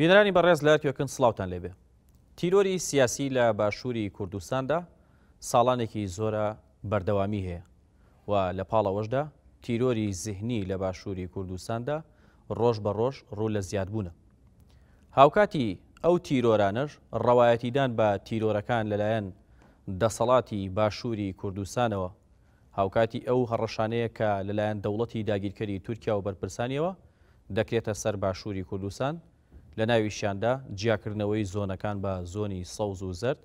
بینرانی بەڕێز لاتیەکەن سلااوان لێبێ تیرۆری سیاسی لە باشووری کوردستاندا ساڵانێکی زۆرە بەردەوامی هەیە و لە پاڵەوەشدا تیرۆری زیهنی لە باشووری کوردستاندا ڕۆژ بە ڕۆژ ڕوو لە زیادبوون هاوکاتی ئەو تیرۆرانەش ڕەوایەتیدان بە تیرۆرەکان لەلایەن دەسەڵاتی باشووری کوردستانەوە هاوکاتی ئەو هەڕەشانەیە کە لەلایەن دەوڵەتی داگیرکەری تورکیا و بەرپرسانیەوە دەکرێتە سەر باشووری کوردستان لە ناویشاندا جیاکردنەوەی زۆنەکان بە زۆنی سەوز و زرد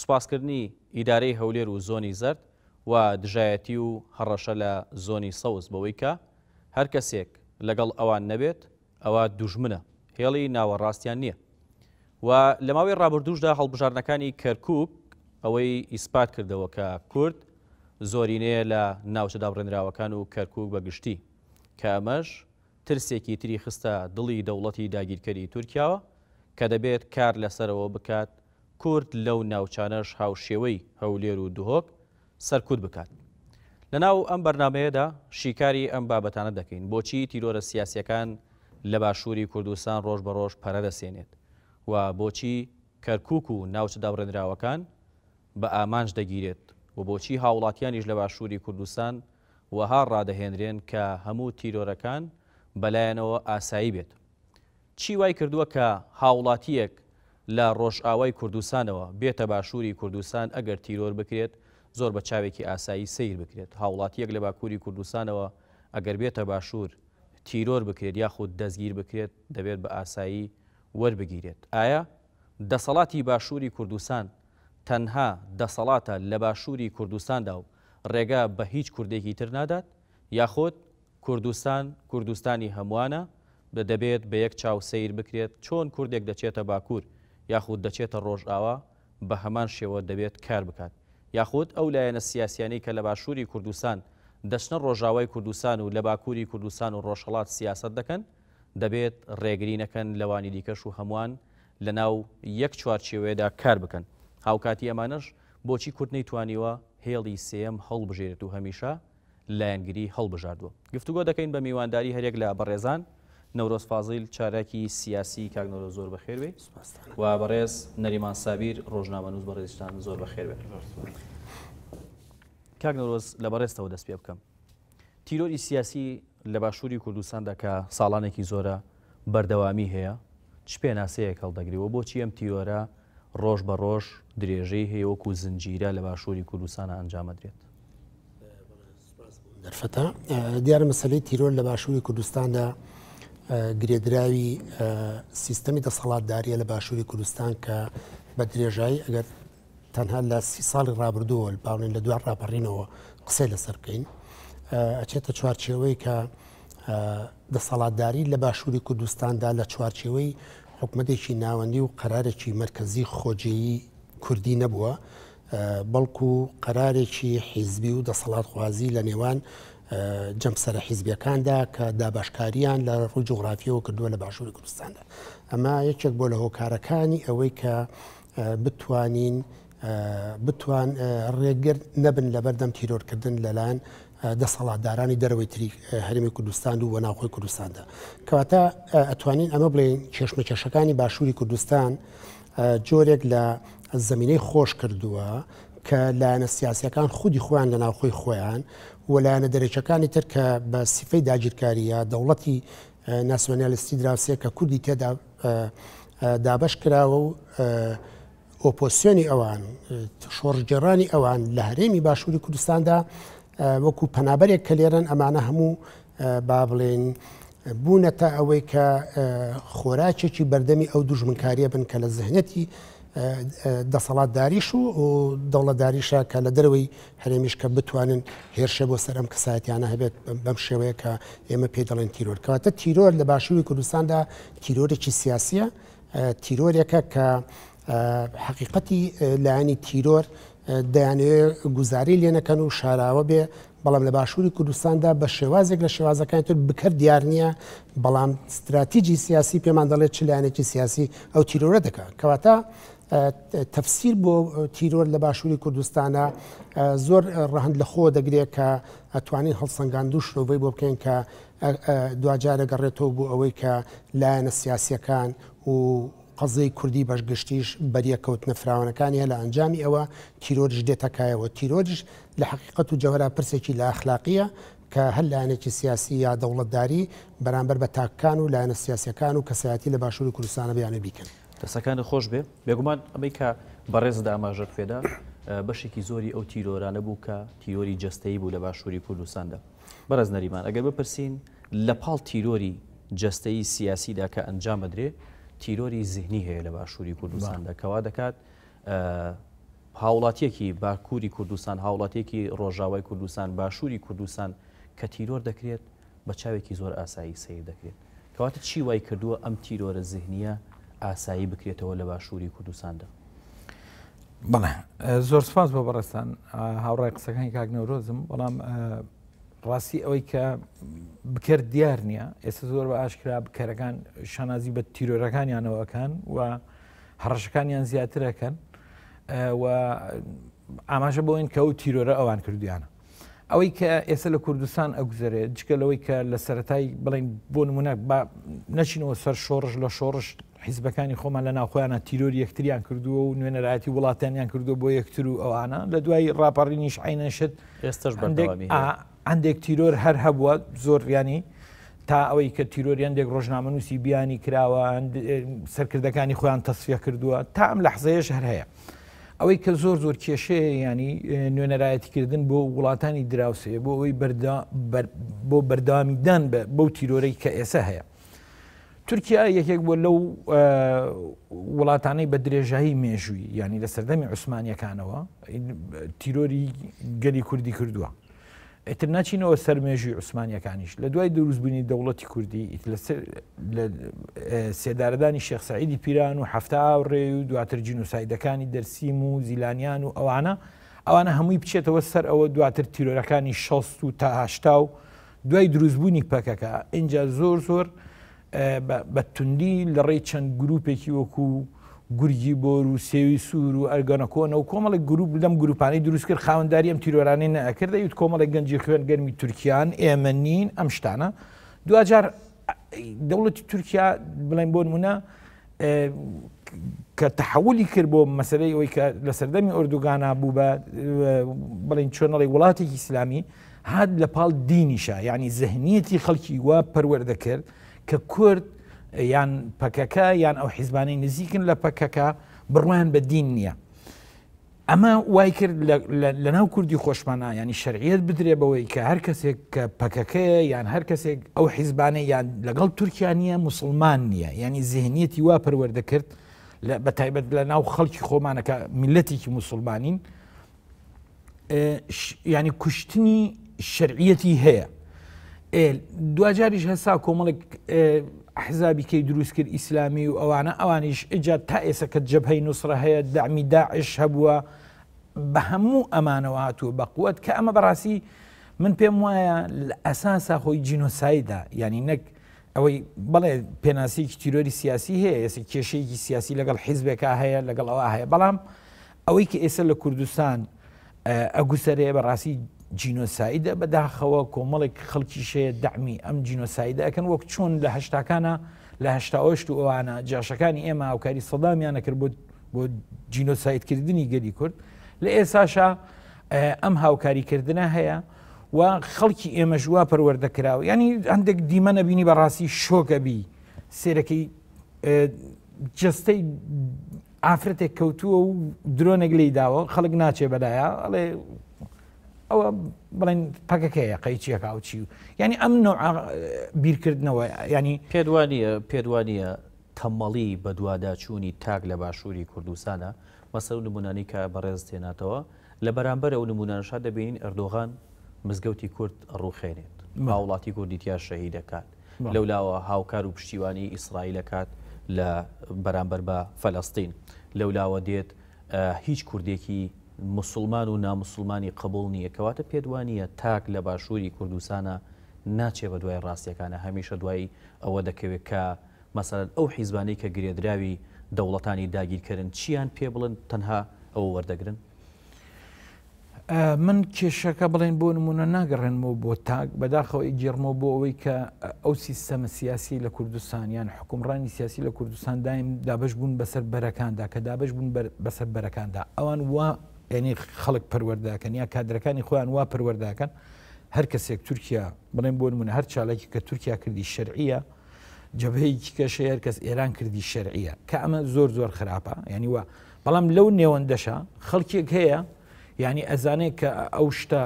سوپاسکردنی ئیدارەی هەولێر و زۆنی زرد و دژایەتی و هەڕەشە لە زۆنی سەوز بەوەی کە هەر کەسێک لەگەڵ ئەوان نەبێت ئەوە دوژمنە هێڵی ناوەڕاستیان نییە و لە ماوەی ڕابردوشدا هەڵبژارنەکانی کەرکک ئەوەی ئیسپات کردەوە کە کورد زۆرینەیە لە ناوچەدا بڕێنراوەکان و کەرکک بەگشتی کە ئەمەش ترسێکی تری خستە دڵی دەوڵەتی داگیرکەری تورکیاوە کە دەبێت کار لەسەرەوە بکات کورد لەو ناوچانەش هاوشێوەی هەولێر و دوهۆک سەرکوت بکات. لەناو ئەم بەرنمەیەدا شیکاری ئەم بابەتانە دەکەین بۆچی تیرۆرە سیاسەکان لە باشووری کوردستان ڕۆژ بە ڕۆژ پەرەدەسێنێت و بۆچی کەرکک و ناوچە دابڕێنراوەکان بە ئامانج دەگیرێت و بۆچی هاوڵاتیانیش لە باشووری کوردستان وەها ڕادەهێنرێن کە هەموو تیرۆرەکان بەلایەنەوە ئاسایی بێت. چی وای کردووە کە هاوڵاتیەک لە ڕۆژئاوای کوردستانەوە بێتە باشووری کوردستان ئەگەر تیرۆر بکرێت زۆر بە چاوێکی ئاسایی سیر بکرێت هاوڵاتیەک لە باکووری کوردستانەوە ئەگەر بێتە باشوور تیرۆر بکرێت یاخود دەستگیر بکرێت دەبێت بە ئاسایی وەربگیرێت ئایا دەسەڵاتی باشووری کوردستان تەنها دەسەڵاتە لە باشووری کوردستاندا و ڕێگا بە هیچ کوردێکی تر نادات یاخود کوردستان کوردستانی هەمووانە بە دەبێت بە یەک چاو سیر بکرێت چۆن کوردێک دەچێتە باکوور یاخود دەچێتە ڕۆژئاوا بە هەمان شێوە دەبێت کار بکات یاخود ئەو لایەنە سیاسیانی کە لە باشووری کوردستان دەچنە ڕۆژاوای کوردستان و لە باکووری کوردستان و ڕۆژهڵات سیاست دەکەن دەبێت ڕێگرینەکەن لەوانی دیکەش و هەمووان لە ناو یەک چوارچێوێدا کار بکەن هاوکاتی ئەمانش بۆچی کورد نەیتوانیوە هێڵی سم هەڵبژێرێت و هەمیشە لایەنگری هەڵبژاردووە گفتوگۆ دەکەین بە میوانداری هەرێک لە بەڕێزان نەورۆز فازیل چارەکی سیاسی کاگنۆرە زۆر بە خێوێ و بەڕێز نەریمان سابیر ڕۆژنامە نووز بەڕێزستان زۆر بە خێوێ کاگنۆرۆز لە بەڕێستەوە دەست پێ بکەم تیرۆری سیاسی لە باشووری کوردستان دەکە ساڵانێکی زۆرە بەردەوامی هەیە چ پێناسەیەک هەڵدەگریەوە بۆچی ئەم تیۆرە ڕۆژ بە ڕۆژ درێژەی هەیەوەکو زنجیرە لە باشووری کوردستانە ئەنجامەدرێت دەرفەتە دیارە مەسلەی تیرۆر لە باشووری کوردستاندا گرێدراوی سیستەمی دەسەڵاتداریە لە باشووری کوردستان کە بە درێژایی ئەگەر تەنها لە سی ساڵی ڕابردووە باڵین لە دوار ڕاپەڕینەوە قسەی لەسەر بکەین ئەچێتە چوارچێوەی کە دەسەڵاتداری لە باشووری کوردستاندا لە چوارچێوەی حکومتێکی ناوەندی و قرارێکی مرکزی خۆجێی کوردی نەبووە بەڵکو قەرارێکی حیزبی و دەسەڵات خوازی لە نێوان جەمسەرە حیزبیەکاندا کە داباشکاریان لە ڕوو جغرافیەوە کردووە لە باشووری کوردستاندا ئەما یەکێک بۆ لە هۆکارەکانی ئەوەی کە بتوانین بتوان ڕێگر نەبن لە بەردەم تیرۆرکردن لەلاەن دەسەڵاتدارانی دەرەوەی تری هەرمی کوردستان و وەناخۆی کوردستاندا کەواتە ئەتوانین ئەمە بڵێن کێشمەکێشەکانی باشووری کوردستان جۆرێک لە زمینەی خۆش کردووە کە لایەنە سیاسەکان خودی خۆیان لە ناوخۆی خۆیان و لایەنە دەرەچەکانی تر کە بە سیفەی داگیرکاریە دەوڵەتی ناسیۆنیالستی دراوسێ کە کوردی تێدا دابش کراوە و ئۆپۆسیۆنی ئەوان شۆڕجێڕانی ئەوان لە هەرێمی باشووری کوردستاندا وەکو پەنابەرێک کە لێرن ئەمانە هەموو با بڵێن بوونەتە ئەوەی کە خۆراچێکی بەردەمی ئەو دوژمنکاریە بن کە لە زەهنەتی دەسەڵاتداریش و دەوڵەتداریشە کە لە دەروی هەرێمیش کە بتوانن هێرشە بۆ سەرم کەسایەتیانە هەبێت بەم شێوەیە کە ئێمە پێ دەڵێن تیرۆر کەواتە تیرۆر لە باشووری کوردستاندا تیرۆرێکی سیاسیە تیرۆرێکە کە حقیقەتی لایانی تیرۆر دەیانێت گوزاری لێنەکەن و شاراوە بێ بەڵام لە باشووری کوردستاندا بە شێوازێک لە شێوازەکانی تر بکرد دیار نییە بەڵام استراتیژی سیاسی پێمان دەڵێت چ لایەنێکی سیاسی ئەو تیرۆرە دەکات کەواتە تەفسیر بۆ تیرۆر لە باشووری کوردستانە زۆر ڕەهند لە خۆ دەگرێت کە ئەتوانین هەڵسەنگان دوو شنەوەی بۆ بکەین کە دوجارە گەڕێتەوە بوو ئەوەی کە لایەنە سیاسەکان و قەزەی کوردی بەشگشتیش بەریەکەوت نەفراوانەکانی لە ئەنجامی ئەوە تیرۆژ دێتەکایەوە تیرۆژش لە حقیقت و جەوەرا پرسێکی لە ئەخلاقیە کە هەر لایەنێکی سیاسی یا دەوڵەتداری بەرامبەر بە تاکان و لایەنە سیاسەکان و کەسایەتی لە باشووری کوردستانە بیانە بیکەن. دەستەکانە خۆش بێ بێگومان ئەمەی کە بەڕێز داماژەر فێدا بەشێکی زۆری ئەو تیرۆرانە بوو کە تیۆری جستایی بوو لە باشووری کوردستاندا بەڕز نەریمان ئەگەر بپرسین لە پاڵ تیرۆری جستایی سیاسیدا کە ئەنجام بدرێ تیرۆری زیهنی هەیە لە باشووری کوردستاندا کەوا دەکات هاوڵاتیەکی باکووری کوردستان هاوڵاتێکی ڕۆژاوای کوردستان باشووری کوردستان کە تیرۆر دەکرێت بە چاوێکی زۆر ئاسایی سیر دەکرێت کەواتە چی وای کردووە ئەم تیرۆرە زیهنیە ئاسایی بکرێتەوە لە باشووری کوردستاندا بڵێ زۆر سپاس بۆ بەڕستان هاوڕای قسەکانی کاگنەورۆزم بەڵام ڕاستی ئەوەی کە بکرد دیار نییە ئێستا زۆر بە ئاشکرا بکەرەکان شانازی بە تیرۆرەکانیانەوەکان و هەڕەشەکانیان زیاترەکەن و ئاماژە بۆین کە و تیرۆرە ئەوان کردیانە ئەوەی کە ئێستا لە کوردستان ئەگوزارێت جکە لەوەی کە لە سەتای بڵین بۆ نمونە نەچینەوە سەر شۆڕش لە شۆڕش حیزبەکانی خۆمان لە ناوخۆیانە تیرۆری یەکتریان کردووە و نوێنەرایەتی وڵاتیانیان کردو بۆ یەکتر و ئەوانە لە دوای ڕاپەڕینیش عینەشت ئێستش هەندێک تیرۆر هەر هەبووە زۆر ریانی تا ئەوەی کە تیرۆری هەندێک ڕۆژنامە نووسی بیانی کراوە سەرکردەکانی خۆیان تەسفیە کردووە تا ئەم لە حزەیەش هەر هەیە ئەوەی کە زۆر زۆر کێشەیە ینی نوێنەرایەتیکردن بۆ وڵاتانی دراوسەیە بۆ ئەوەی بۆ بەردامیدان بەو تیرۆرەی کە ئێسە هەیە تورکیا یەکێک بۆ لەو وڵاتانەی بە درێژایی مێژووی ینی لە سەردەمی عوسمانیەکانەوە تیرۆری گەلی کوردی کردووە ئتر ناچینەوە سەر مێژوی عوسمانیەکانیش لە دوای دروستبوونی دەوڵەتی کوردی سێدارەدانی شێخسعیدی پیران و هەفتا ئاوڕێ و دواتر جینوسایدەکانی دەرسیم و زیلانیان و ئەوانە ئەوانە هەمووی بچێتەوە سەر ئەوە دواتر تیرۆرەکانی شەست و تاهشتا و دوای دروستبوونی پەکەکە اینجا زۆر زۆر بە توندی لە ڕێی چەند گرروپێکی وەکو گورگی بۆر و سێوی سوور و ئەرگەنەکۆن و کۆمەڵی گرروپ لەم گروپانی دروست کرد خاوەنداری ئەم تیرۆرانی نەکرد یوت کۆمەڵی گەنجی خوێن گەرمی تورکیان ئێمە نین ئەم شتانە دوجار دەوڵەتی تورکیا بڵێن بۆ نمونە کە تحولی کرد بۆ مەسلەی ئەوی کە لە سەردەمی ئۆردوگانە بوو بە بڵین چۆنەڵی وڵاتێکی ئیسلامی هاد لە پاڵ دینیشە یعنی زەهنیەتی خەڵکی وە پەروەەردەکرد کە کورد یان پەکەکە یان ئەو حیزبانی نزیکن لە پەکەکە بڕوان بە دین نییە ئەمە وای کرد لە ناو کوردی خۆشمانە ینی شەرعیت بدرێ بەوەی کە هەر کەسێک کە پەکەکەیە یان هەر کەسێک ئەو حیزبانە یان لەگەڵ تورکیانە مسلمان نییە ینی زهنیەتی وا پەروەەردە کرد بە تایبەت لە ناو خەڵکی خۆمانەکە میلەتێکی مسلمانین ینی کوشتنی شەرعیەتی هەیە دوجاریش هەسا کۆمەڵک حزابی کەی دروست کرد ئیسلامی و ئەوانە ئەوانیش ئجا تا ئێسەکە جەبهەی نووسڕە هەیە دامی داعش هەبووە بە هەموو ئەمانەوە هاتووە بە قوت کە ئەمە بەڕاستی من پێم وایە ئەساسا خۆی جینۆسایدا ینی نەک ئەوەی بڵێ پێناسیکی تیرۆری سیاسی هەیە ئێستا کێشەیەکی سیاسی لەگەڵ حیزبێکا هەیە لەگەڵ ئەوە هەیە بەڵام ئەوەی کە ئێستا لە کوردستان ئەگوسەرەیە بەڕاستی جینۆساییدە بەداخەوە کۆمەڵێک خەڵکی شەیە دەعمی ئەم جینۆساییدەکەن وەک چۆن لە هەشتاکانە لە هەشتاوەشت و ئەوانە جاشەکانی ئێمە ئاوکاری سەدامیان نەکرد بۆ بۆ جینۆسایدکردنی گەری کورد لە ئێساشا ئەم هاوکاریکردە هەیە و خەڵکی ئێمە ژوا پەروەەردەکراوە ینی هەندێک دیمە نەبینی بەڕاستی شۆکەبی سێرەکەی جستەی ئافرەتێک کەوتووە و درۆنێک لی داوە خەڵک ناچێ بەدایە ئەڵێ ئەوە بڵێن پەکەکەیە قەیچیەکە و چی و ینی ئەم نوع بیرکردنەوە ینی پێدوانیە پێدوانیە تەمەڵی بە دوواداچوونی تاک لە باشووری کوردستانە مەسەر نمونانی کە بەڕێز تێناتەوە لە بەرامبەر ئەو نمونانشا دەبینین ئەردۆغان مزگەوتی کورد ڕوخێنێت ماوڵاتی گۆدیتیا شەهیدەکات لەولاوە هاوکار و پشتیوانی ئیسرائیلەکات لە بەرامبەر بە فەلەستین لەولاوە دێت هیچ کوردێکی مسلمان و نامسلمانی قبول نییە کەواتە پێدوانیە تاک لە باشووری کوردستانە ناچێ بە دوای ڕاستیەکانە هەمیشە دوایی ئەوە دەکەوێت کە مەسەرەن ئەو حیزبانی کە گرێدراوی دەوڵەتانی داگیرکردن چیان پێ بڵن تەنها ئەو وەردەگرن من کێشەکە بڵێن بۆ نمونە ناگەڕێنمەوە بۆ تاک بەداخەوە ئیگەرمەوە بۆ ئەوەی کە ئەو سیستەمە سیاسی لە کوردستانیان حکومڕانی سیاسی لە کوردستان دایم دابش بوون بەسەر بەرەکاندا کە دابش بوون بەسەر بەرەکاندا ئەوان وا ینی خەڵک پەروەرداکەن یا کادرەکانی خۆیان وا پەروەرداکەن هەر کەسێک تورکیا بڵێن بۆن منە هەر چالێکی کە تورکیا کردی شەرعیە جەبەیەکی کە شەیە کەس ئێران کردی شەرعیە کە ئەمە زۆر زۆر خراپە ینی وە بەڵام لەو نێوەندەشە خەڵکێک هەیە ینی ئەزانێت کە ئەو شتە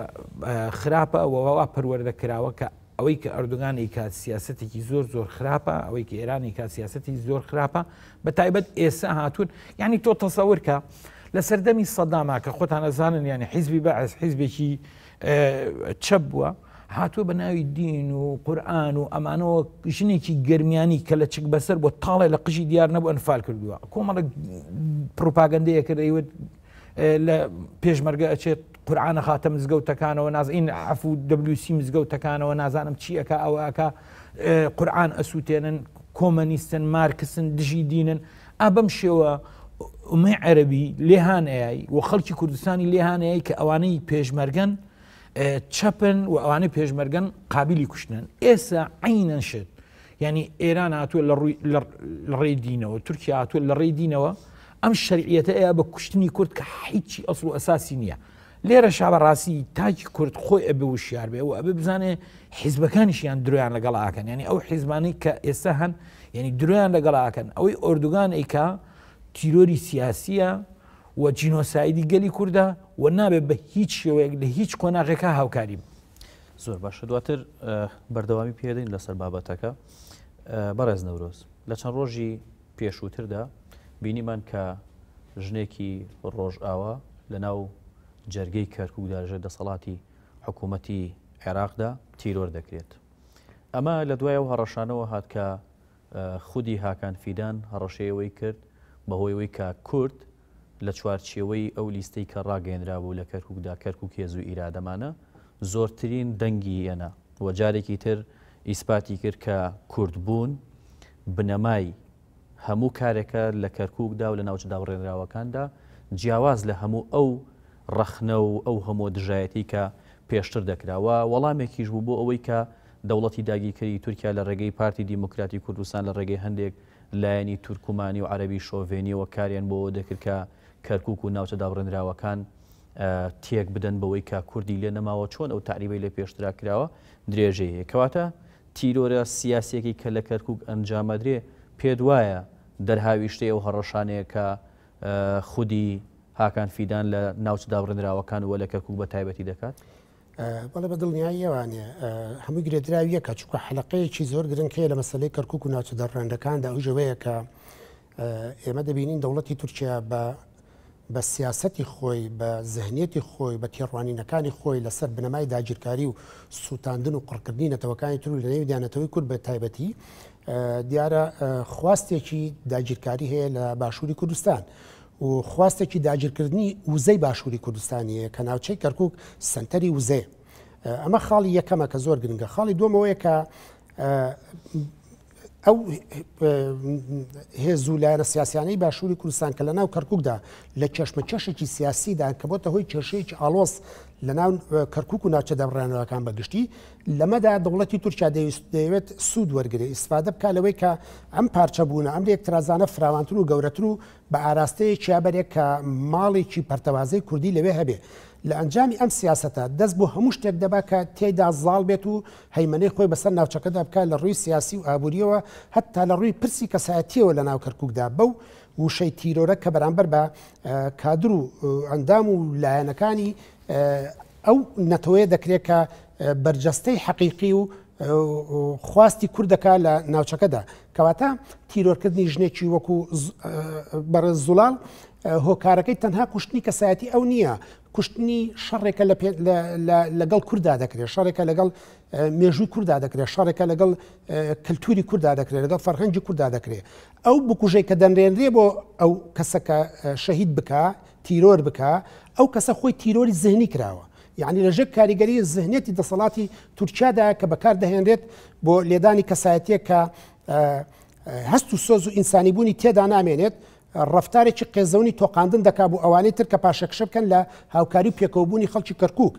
خراپە وەوا پەروەەردە کراوە کە ئەوەی کە ئەردوگانی کا سیاستێکی زۆر زۆر خراپە ئەوەی کە ئێرانی کا سیاستی زۆر خراپە بە تایبەت ئێستا هاتوون ینی تۆ تەسەور کە لە سەردەمی سەداما کە خۆتان ئەزانن یعنی حیزبی بەعز حیزبێکی چەپ بووە هاتووە بە ناوی دین و قورآن و ئەمانەوە ژنێکی گرمیانی کە لە چک بەسەر بۆ تاڵێ لە قژی دیار نەبوو ئەنفال کردووە کۆمەڵە پروپاگەندەیە کردەیوت لە پێشمەرگە ئەچێت قورآانە خاتە مزگەوتەکانەوە نازین عفو دەبلوسی مزگەوتەکانەوە نازانم چی ئەک ئەوە ئەکا قورآان ئەسووتێنن کۆمەنیستن مارکسن دژی دینن ئا بەم شێوە ئومێ عەربی لێهانایی و خەڵکی کوردستانی لێهانایی کە ئەوانەی پێشمەرگەن چەپن و ئەوانەی پێشمەرگەن قابلی کوشتن ئێستا عینەن شت ینی ئێران هاتووە لە ڕێ دینەوە تورکیا هاتووە لە ڕێ دینەوە ئەم شەرعەتە ئەیە بە کوشتنی کورد کە هیچی ئەسڵ و ئەساسی نییە لێرە شابڕاستی تاکی کورد خۆی ئەبێ و شیار بێ و ئەبێ بزانێ حیزبەکانیشیان درۆیان لەگەڵ ئاکەن ینی ئەو حیزبانی کە ئێستا هەن ینی درۆیان لەگەڵ ئاکەن ئەوەی ئۆردوگان ئیکا تیرۆری سیاسیە و جینۆسایدی گەلی کووردە و نابێت بە هیچ شێوەیەک لە هیچ کۆناغێکە هاوکاری زۆر باشە دواتر بەردەوامی پێدەین لەسەر بابەتەکە بەڕێز نەورۆز لە چەند ڕۆژی پێشووتردا بینیمان کە ژنێکی ڕۆژئاوا لە ناو جەرگەی کەرکوداژە دەسەڵاتی حکوومەتی عێراقدا تیرۆر دەکرێت ئەمە لە دوایە و هەڕەشانەوە هاتکە خودی هاکان فیدان هەڕەشەیەوەی کرد بەهۆیەوەی کا کورد لە چوارچێوەی ئەو لیستەی کە ڕاگەێنرابوو لە کەرککدا کەرک و کێز و ئیرادەمانە زۆرترین دەنگی ئێنە وە جارێکی تر ئیسپاتی کرد کە کوردبوون بنەمای هەموو کارێکە لە کەرککدا و لە ناوچە داوڕێنراوەکاندا جیاواز لە هەموو ئەو ڕەخنە و ئەو هەموو دژایەتی کە پێشتر دەکراوە وەڵامێکیش بوو بۆ ئەوەی کە دەوڵەتی داگیکەری تورکیا لە ڕێگەی پارتی دیموکراتی کوردستان لە ڕێگەی هەندێک لایەنی تورکمانی و عربی شۆڤێنیەوە کاریان بۆەوە دەکرد کە کەرکک و ناوچە دابڕێنراوەکان تێک بدەن بەوەی کا کوردی لێ نەماوە چۆن ئەو تعریبی لە پێشترا کراوە درێژەیە کەواتە تیرۆرە سیاسێکی کە لە کەرکک ئەنجامەدرێ پێ دوایە دەرهاویشتەیە و هەڕەشانەیە کە خودی هاکان فیدان لە ناوچ دابڕێنراوەکان وە لە کەرکک بە تایبەتی دەکات. بەڵێ بە دڵنیاییەوانێ هەموو گرێدراویە کە چکە حلقەیەکی زۆر گرنگکەیە لە مەسلەی کەرکک و ناچو دەڕێنەکاندا ئەو ژەوەیە کە ئێمە دەبینین دەوڵەتی تورکیا بە بە سیاستی خۆی بە زەهنیەتی خۆی بە تێڕوانینەکانی خۆی لەسەر بنەمای داگیرکاری و سووتاندن و قڕکردنی نەتەوەکانی تر لە نێو دیانەتەوەی کورد بە تایبەتی دیارە خواستێکی داگیرکاری هەیە لە باشووری کوردستان. و خواستێکی داگیرکردنی وزەی باشووری کوردستانیە کە ناوچەی کەرکک سنتەری وزێ ئەمە خاڵی یەکەمە کە زۆر گرنگە خاڵی دومەوەیە کە ئەو هێز و لایەنە سیاسیانەی باشووری کوردستان کە لە ناو کەرککدا لە چشمە چشێکی سیاسیدا کە بۆتە هۆی چێشەیەکی ئالۆس لە ناو کەرکک و ناچە دەمڕێنەوەکان بەگشتی لەمەدا دەوڵەتی تورکیا دەویست دەیەوێت سوود وەرگێ ئیسفادە بکە لەوەی کە ئەم پارچە بوون ئەم لێکترازانە فراوانتر و گەورەتر و بە ئاراستەیە چیابەرێک کە ماڵێکی پەرتەوازەی کوردی لەوێ هەبێ لە ئەنجامی ئەم سیاستە دەست بۆ هەموو شتێک دەبا کە تێدا زاڵ بێت و هەیمەەی خۆی بەسەر ناوچەکەدا بکە لە ڕووی سیاسی و ئابوووریەوە هەتا لە ڕووی پرسی کەسایەتیەوە لە ناو کەرککدا بەو وشەی تیرۆرە کە بەرامبەر بە کادر و ئەندام و لایەنەکانی ئەو نەتەوەیە دەکرێت کە بەرجەستەی حەقیقی و خواستی کوردەکە لە ناوچەکەدا کەواتە تیرۆرکردنی ژنێکی وەکو بەرە زوڵال هۆکارەکەی تەنها کوشتنی کەسایەتی ئەو نییە کوشتنی شەڕێکە لەگەڵ کووردا دەکرێت شارێکە لەگەڵ مێژووی کووردا دەکرێت شارێکە لەگەڵ کللتوری کووردا دەکرێت لەگەڵ فەرهەنجی کووردا دەکرێت ئەو بکوژەی کە دەنرێنرێ بۆ ئەو کەسەکە شەهید بک تیرۆر بکە ئەو کەسە خۆی تیرۆری زهنی کراوە یعنی لەژێک کاریگەری زهنێتی دەسەڵاتی تورکیادا کە بەکار دەهێنرێت بۆ لێدانی کەسایەتە کە هەست و سۆز و ئینسانیبوونی تێدا نامێنێت ڕفتارێکی قێزەونی تۆقااندن دەکا بۆ ئەوانەی تر کە پاشەکشەکەن لە هاوکاری و پێکەوبوونی خەڵکی کەرکک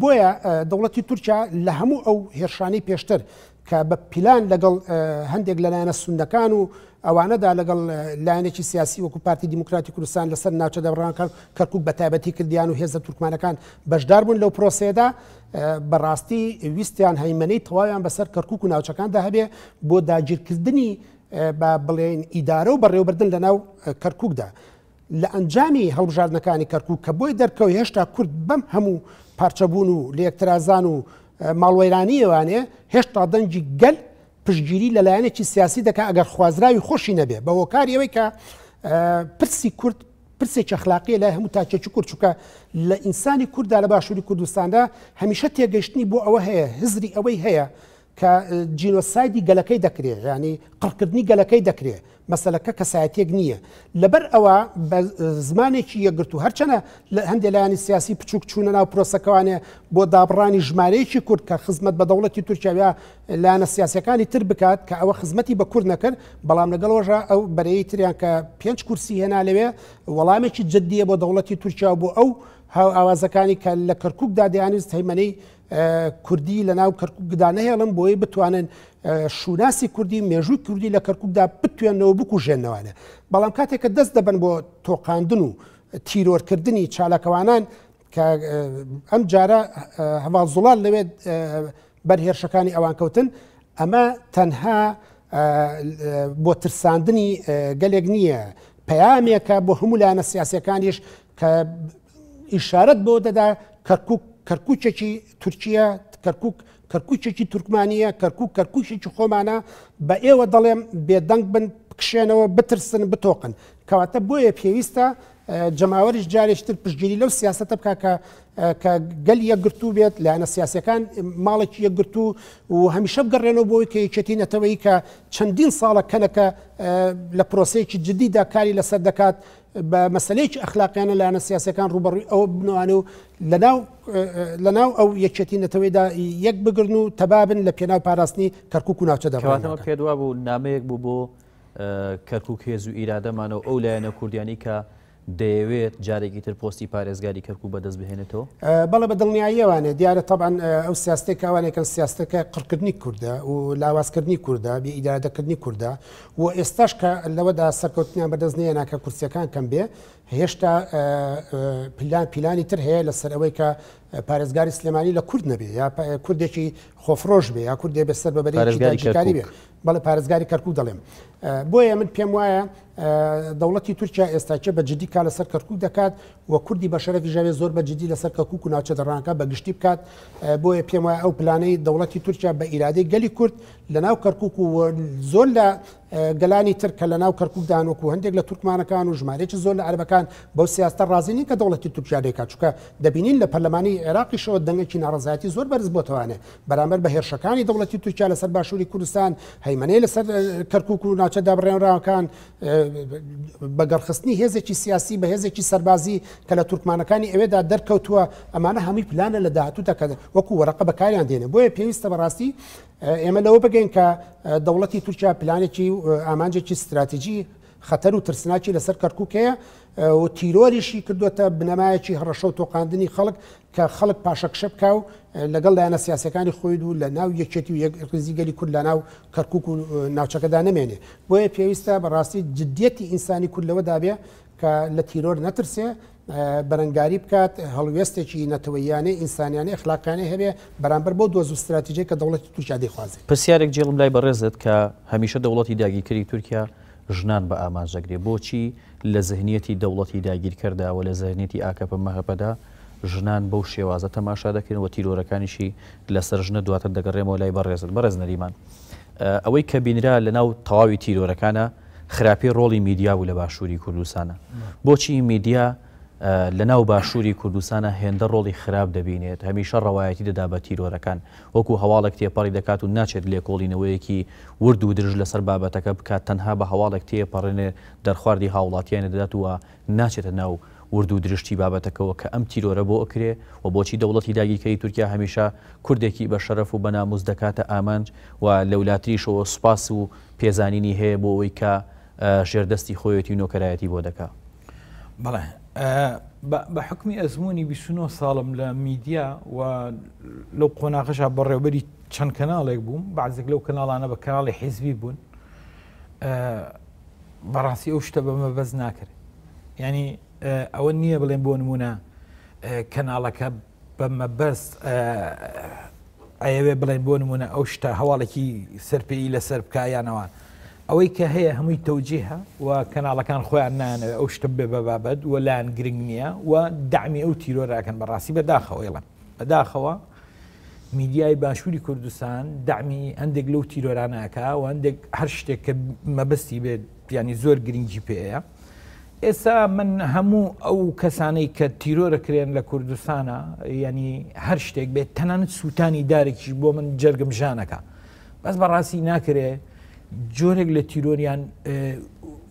بۆیە دەوڵەتی تورکیا لە هەموو ئەو هێرشانەی پێشتر کە بە پیلان لەگەڵ هەندێک لەلایەنە سوندەکان و ئەوانەدا لەگەڵ لاەنێکی سیاسی وەکو پارتی دیموکراتی کوردستان لەسەر ناوچە دەبڕانکە کەرکک بە تایبەتی کردیان و هێزە تورکمانەکان بەشدار بوون لەو پرۆسێدا بەڕاستی ویستیان هەیمەەی تەواویان بەسەر کەرکک و ناوچەکاندا هەبێ بۆ داگیرکردنی بە بڵێن ئیدارە و بەڕێوەبردن لە ناو کەرککدا. لە ئەنجامی هەڵبژاردنەکانی کەرکک کە بۆی دەرکەوت هێشتا کورد بەم هەموو پارچەبوون و لەکترازان و ماڵوەێرانی ئەوانێ هێشتا دەنجی گەل پشگیری لەلایەنێکی سیاسی دەکە ئەگەر خوازراوی خۆشی نەبێ بەەوە کاریەوەی کە پرسی کورد پرسێک ئەخلاقی لای هەموو تاچێکی کورد چووکە لە ئینسانی کووردا لە باشووری کوردستاندا هەمیشە تێگەشتنی بۆ ئەوە هەیە هزری ئەوەی هەیە کە جینۆسایدی گەلەکەی دەکرێت ژانی قڕکردنی گەلەکەی دەکرێت مەسلەکە کەسایەتێک نییە لەبەر ئەوە زمانێکی یەگرت و هەرچەنە لە هەندێک لایانی سیاسی پچووک چوونە ناو پرۆسەکەوانێ بۆ دابڕانی ژمارەیەکی کورد کە خزمەت بە دەوڵەتی تورکیاویا لاەنە سیاسەکانی تر بکات کە ئەوە خزمەتی بە کورد نەکرد بەڵام لەگەڵۆژە ئەو بەرەی تریان کە پێنج کورسی هێنا لەوێ وەڵامێکی جددیە بۆ دەوڵەتی تورکیا بۆ ئەو هاو ئاوازەکانی کە لە کەرکک دادیانست هەیمەەی کوردی لە ناو کەرکوبدا نەهێڵم بۆی بتوانن شوناسی کوردی مێژووی کوردی لە کەرکوبدا بتوێنەوە بکوژێنەوەە بەڵام کاتێک کە دەست دەبن بۆ تۆقااندن و تیرۆرکردنی چالکەوانان کە ئەم جارە هەما زوڵال لەوێت بەرهێرشەکانی ئەوان کەوتن ئەمە تەنها بۆ ترساندنی گەلێک نییە پەیامێکە بۆ هەمولانە سیاسەکانیش کە ئیشارەت بۆ دەدا کەرکک کەرکوچێکی تورکیە کەرکک کەرکوچێکی تورکمانە کەرکک کەرکوشێکی خۆمانە بە ئێوە دەڵێم بێدەنگ بن بکشێنەوە بترسن بتۆقن کەواتە بۆیە پێویستە جەماوەریش جارێشتر پشتگیری لەو سیاستە بکاکە کە گەل یەگرتو بێت لایەنە سیاسەکان ماڵێکی یەگرتو و هەمیشە بگەڕێنەوە بۆی کە یەکێتی نەتەوەی کە چەندین ساڵە کەنەکە لە پرۆسەیەکی جدیدا کاری لەسەر دەکات بە مەسلەیەکی ئەخلاقیانە لایەنە سیاسەکان ڕوبڕوی ئەو بنوانە و لەناو ئەو یەکێتی نەتەوەیدا یەک بگرن و تەبابن لە پێناو پاراستنی کەرکک و ناوچە دەڕوانەوە پێدوا بوو نامەیەک بوو بۆ کەرک و کێز و ئیرادەمانەوە ئەو لایەنە کوردیانی کە دەیەوێت جارێکی تر پۆستی پارێزگاری کەرکوو بەدەست بهێنێتەوە بەڵە بە دڵنیاییەوانێ دیارە طبعاان ئەو سیاستێکوانێکن سیاستەکە قڕکردنی کووردە و لاوازکردنی کووردا بێ ئیدارەدەکردنی کووردا و ئێستاش کە لەوەدا سەرکەوتنیان بەدەست نەیە ناکە کورسیەکان کەم بێ هێشتا پلان پیلانی تر هەیە لەسەر ئەوەی کە پارێزگاری سلێمانی لە کورد نەبێ یا کوردێکی خۆفرۆژ بێ یاکوور دێ بەسەر بەبەرکاری بێ بەڵێ پارێزگاری کەرکوو دەڵێم بۆیە من پێم وایە دەوڵەتی تورکیا ئێستا چە بە جدی کا لەسەر کەرکوو دەکات و کوردی بەشەرەی ژاوێ زۆر بە جدی لەسەر کەکوو و ناوچە دەڕانکە بە گشتی بکات بۆیە پێم وایە ئەو پلانەی دەوڵەتی تورکیا بە ئیرادەی گەلی کورد لە ناو کەرکک و زۆر لە گەلانی ترکە لە ناو کەرککدانوەکو هەندێک لە تورکمانەکان و ژمارێکی زۆر لە عربەکان بەو سیاستە ڕازینی کە دەوڵەتی تورکیا دێکات چکە دەبینین لە پەرلەمانی عێراقیشەوە دەنگێکی ناڕزایەتی زۆر بەرز بۆتوانێ بەرامبەر لەسەر بە هێرشەکانی دەوڵەتی توکیا لەسەر باشووری کوردستان هەیمەەی لەسەر کەرکک و ناچە دابڕێنراوەکان بەگەرخستنی هێزێکی سیاسی بە هێزێکی سەربازی کە لە تورکمانەکانی ئەوێدا دەرکەوتووە ئەمانە هەمی پلانە لە داهاتوو دەکەن وەکو وەرەقە بەکاریان دێنێ بۆیە پێویستە بەڕاستی ئێمە لەوە بگەین کە دەوڵەتی تورکیا پلانێکی ئامانجێکی استراتیژی خەتەر و ترسناکی لەسەر کەرککەیە و تیرۆریشی کردوتە بنەمایەکی هەڕەشە و تۆقااندنی خەڵک کە خەڵک پاشەکشە بکە و لەگەڵ لایەنە سیاسەکانی خۆید و لە ناو یەکێتی و ڕزیگەری کورد لە ناو کەرکک و ناوچەکەدا نەمێنێ بۆیە پێویستە بەڕاستی جدیەتی ئینسانی کورد لەوە دابێ کە لە تیرۆر نەترسێ بەرەنگاری بکات هەڵوێستێکی نەتەوەیانەی ئینسانیانی خلاقانە هەبێ بەرامبەر بۆ دۆز و استراتیژی کە دەوڵەتی تووشادی خوازی پرسیارێک جێڵم لای بەڕێزت کە هەمیشە دەوڵەتی داگیرکاری تورکیا ژنان بە ئاماژەگرێ بۆچی لە زهنیەتی دەوڵەتی داگیرکردەوە لە زهنیەتی ئاکەپە مەهەپەدا ژنان بەو شێوازە تەماشا دەکەینەوە تیرۆرەکانیشی لەسەر ژنە دواتە دەگەڕێمەوە لای بەڕێزن بەڕێز نەریمان ئەوەی کە بینرا لە ناو تەواوی تیرۆرەکانە خراپی ڕۆڵی میدیا و لە باشووری کوردستانە بۆچی میدیا لە ناو باشووری کوردستانە هێندە ڕۆڵی خراپ دەبینێت هەمیشە ڕەوایەتی دەدا بە تیرۆرەکان وەکو هەواڵێک تێپەڕی دەکات و ناچێت لێکۆڵینەوەیەکی ورد و درژ لەسەر بابەتەکە بکات تەنها بە هەواڵێک تێپەڕێنێ دەرخواردی هاوڵاتیانە دەدات وە ناچێتە ناو ورد و درشتی بابەتەکەەوە کە ئەم تیرۆرە بۆ ئەکرێ و بۆچی دەوڵەتی داگیرکەی تورکیا هەمیشە کوردێکی بە شەرف و بەناموز دەکاتە ئامانج و لە ولاتریشەوە سوپاس و پێزانینی هەیە بۆ ئەوی کە ژێردەستی خۆیەتی نۆکەرایەتی بۆ دەکا بڵێ بە حکمی ئەزمموی 29 ساڵم لە میدیا و لەو قۆناغەشە بەڕێوبەری چەند کەناڵێک بووم بەعزێک لەو کەناڵانە بە کەناڵی حیزبی بوون بەڕاستی ئەو شتە بەمە بەز ناکرد ینی ئەوە نییە بڵێن بۆ نمونە کەناڵەکە بەمە بەرز ئەوێ بڵێن بۆ نمونە ئەو شتا هەواڵێکی سەرپێی لەسەر بکایانەوە ئەوەی کە هەیە هەمووی تەوجیهە و کەناڵەکان خۆیان نانەوە ئەو شتە بێ بەبابەت و لاەن گرنگ نییە و دامی ئەو تیرۆراکەن بەڕاستی بەداخەوە ئێڵم بەداخەوە میدیای باشووری کوردستان دامی هەندێک لەو تیرۆرانەکە و هەندێک هەر شتێک کە مەبستی بێت پیانی زۆر گرنگجی پێەیە ئێستا من هەموو ئەو کەسانەی کە تیرۆرەکرێن لە کوردستانە ینی هەر شتێک بێت تەنانەت سووتانی دارێکی بۆ من جەرگم ژانەکە بەس بەڕاستی ناکرێ جۆرێک لە تیرۆریان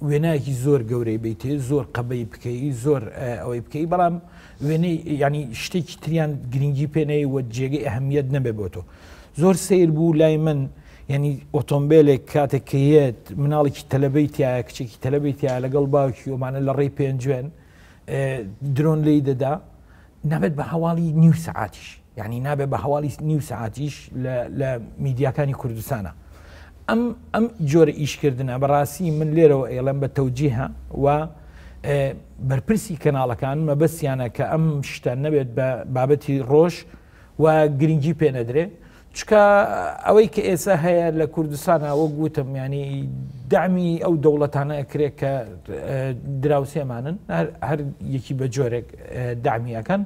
وێنایکی زۆر گەورەی بیتێ زۆر قەبەی بکەی زۆر ئەوەی بکەی بەڵام وێنەی ینی شتێکی تریان گرنگی پێنەی وە جێگەی ئەهمیت نەبێ بۆ تۆ زۆر سیر بوو لای من ینی ئۆتۆمبیلێک کاتێک کەیت مناڵێکی تەلەبەی تایە کچێکی تەلەبەی تایە لەگەڵ باوکی ومانە لە ڕێی پێنجێن درۆن لی دەدا نابێت بە هەواڵی نیو سعاتیش یعنی نابێت بە هەواڵی نیو سعاتیش لە میدیاکانی کوردستانە ئەم ئەم جۆرە ئیشکردنە بەڕاستی من لێرەوە ئێڵم بە تەوجیها و بەرپرسی کەناڵەکان مەبەستیانە کە ئەم شتە نەبێت بابەتی ڕۆژ و گرنگی پێ نەدرێت چکە ئەوەی کە ئێسا هەیە لە کوردستانەوە گوتم ینی دامی ئەو دەوڵەتانە ئەکرێت کە دراوسێمانن هەر یەکی بە جۆرێک دامیەکەن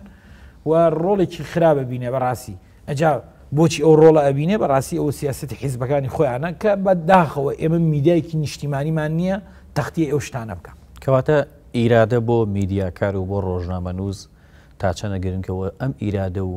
و ڕۆڵێکی خراپە بینێ بەڕاستی ئەجا بۆچی ئەو ڕۆڵە ئەبینێ بەڕاستی ئەو سیاستی حیزبەکانی خۆیانە کە بەداخەوە ئێمە میدایکی نیشتیمانیمان نییە تەختی ئەو شتانە بکە کەواتە ئیرادە بۆ میدیاکار و بۆ ڕۆژنامە نووز تا چەنەگرنکەوە ئەم ئیرادە و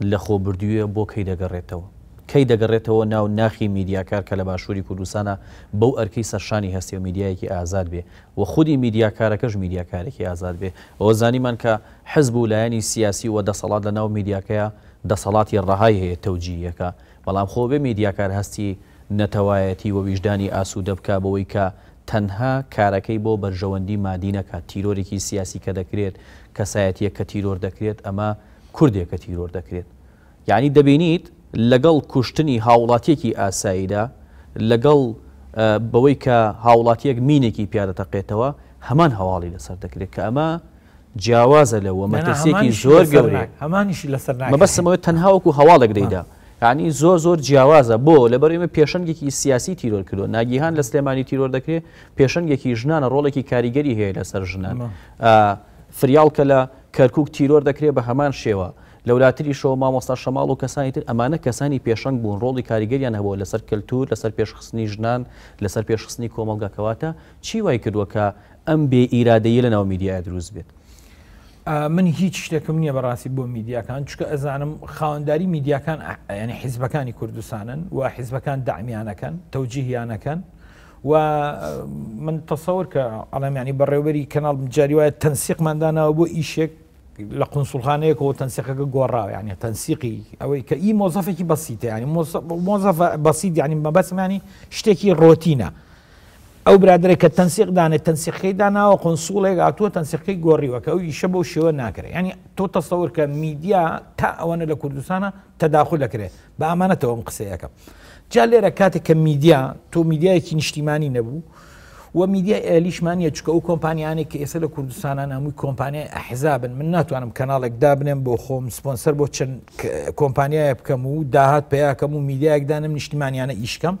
لە خۆبردوویە بۆ کەی دەگەڕێتەوە کەی دەگەڕێتەوە ناو ناخی میدیاکار کە لە باشووری کوردستانە بەو ئەرکی سەرشانی هەستی و میدیایەکی ئازاد بێ و خودی میدیاکارەکەش میدیاکارێکی ئازاد بێ ئەوە زانیمان کە حز بوو لایەنی سیاسی و دەسەڵات لە ناو میدیاکەیە دەسەڵاتی ڕەهای هەیە تەوجیەکە بەڵام خۆ بێ میدیاکار هەستی نەتەوایەتی و ویژدانی ئاسوودە بک بەوەی کە تەنها کارەکەی بۆ بەرژەوەندی مادینەکە تیرۆرێکی سیاسی کە دەکرێت کەسایەتیە کە تیرۆر دەکرێت ئەمە کوردێکە تیرۆر دەکرێت یعنی دەبینیت لەگەڵ کوشتنی هاوڵاتیەکی ئاساییدا لەگەڵ بەوەی کە هاوڵاتیەک مینێکی پیادەتەقێتەوە هەمان هەواڵی لەسەر دەکرێت کە ئەمە جیاوازە لەوە مەتەسێکی زۆر گەورێ هەمانیشی لەسەر بەسمەوە تەنهاوەکو هەواڵێک دەیدا ینی زۆر زۆر جیاوازە بۆ لەبەر ئمە پێشنگێکی سیاسی تیرۆر کردو ناگیهان لە سلێمانی تیرۆر دەکرێت پێشنگێکی ژنانە ڕۆڵێکی کاریگەری هەیە لەسەر ژنان فریالکە لە کەرکک تیرۆر دەکرێت بە هەمان شێوە لە ولاتری شەوە مامۆستا شەماڵ و کەسانی تر ئەمانە کەسانی پێشنگ بوون ڕۆڵی کاریگەریان هەبووە لەسەر کەلتور لەسەر پێشخستنی ژنان لەسەر پێشخستنی کۆمەلگاکەواتە چی وای کردووەکە ئەم بێ ئیرادەیە لە ناو میدیای دروست بێت. من هیچ شتێکم نییە بەڕاستی بۆ میدیاکان چکە ئەزانم خاوەنداری میدیاکان ینی حیزبەکانی کوردستانن و حیزبەکان دامیانەکەن تەوجیهیانەکەن و من تەسەور کە ئەڵامیانی بەڕێوبەری کەناڵ جاری وایە تەنسیقماندانەوە بۆ ئیشێک لقنصلخانه كو تنسيق جورا يعني تنسيقي او كاي موظفه كي بسيطه يعني موظفه بسيط يعني ما بس يعني شتكي روتينا او برادر التنسيق دان التنسيق دانا وقنصل قاعدو تنسيق جوري وكو يشبو شو ناكر يعني تو تصور كميديا تا وانا لكردستان تداخل لكره بامانه ومقسيك جال لركات كميديا تو ميديا كي نشتماني نبو أه و میدیا ئەلیشمانە چکە ئەو کۆمپانیانێک کە ئێستا لە کوردستانان هەمووی کۆمپانیای ئەحزابن من ناتوانم کەناڵێک دابنێم بۆ خۆم سپۆنسەر بۆ چەند کۆمپانیایە بکەم و داهات پیاکەم و میدیایەکدانم نیشتیمانیانە ئیشکەم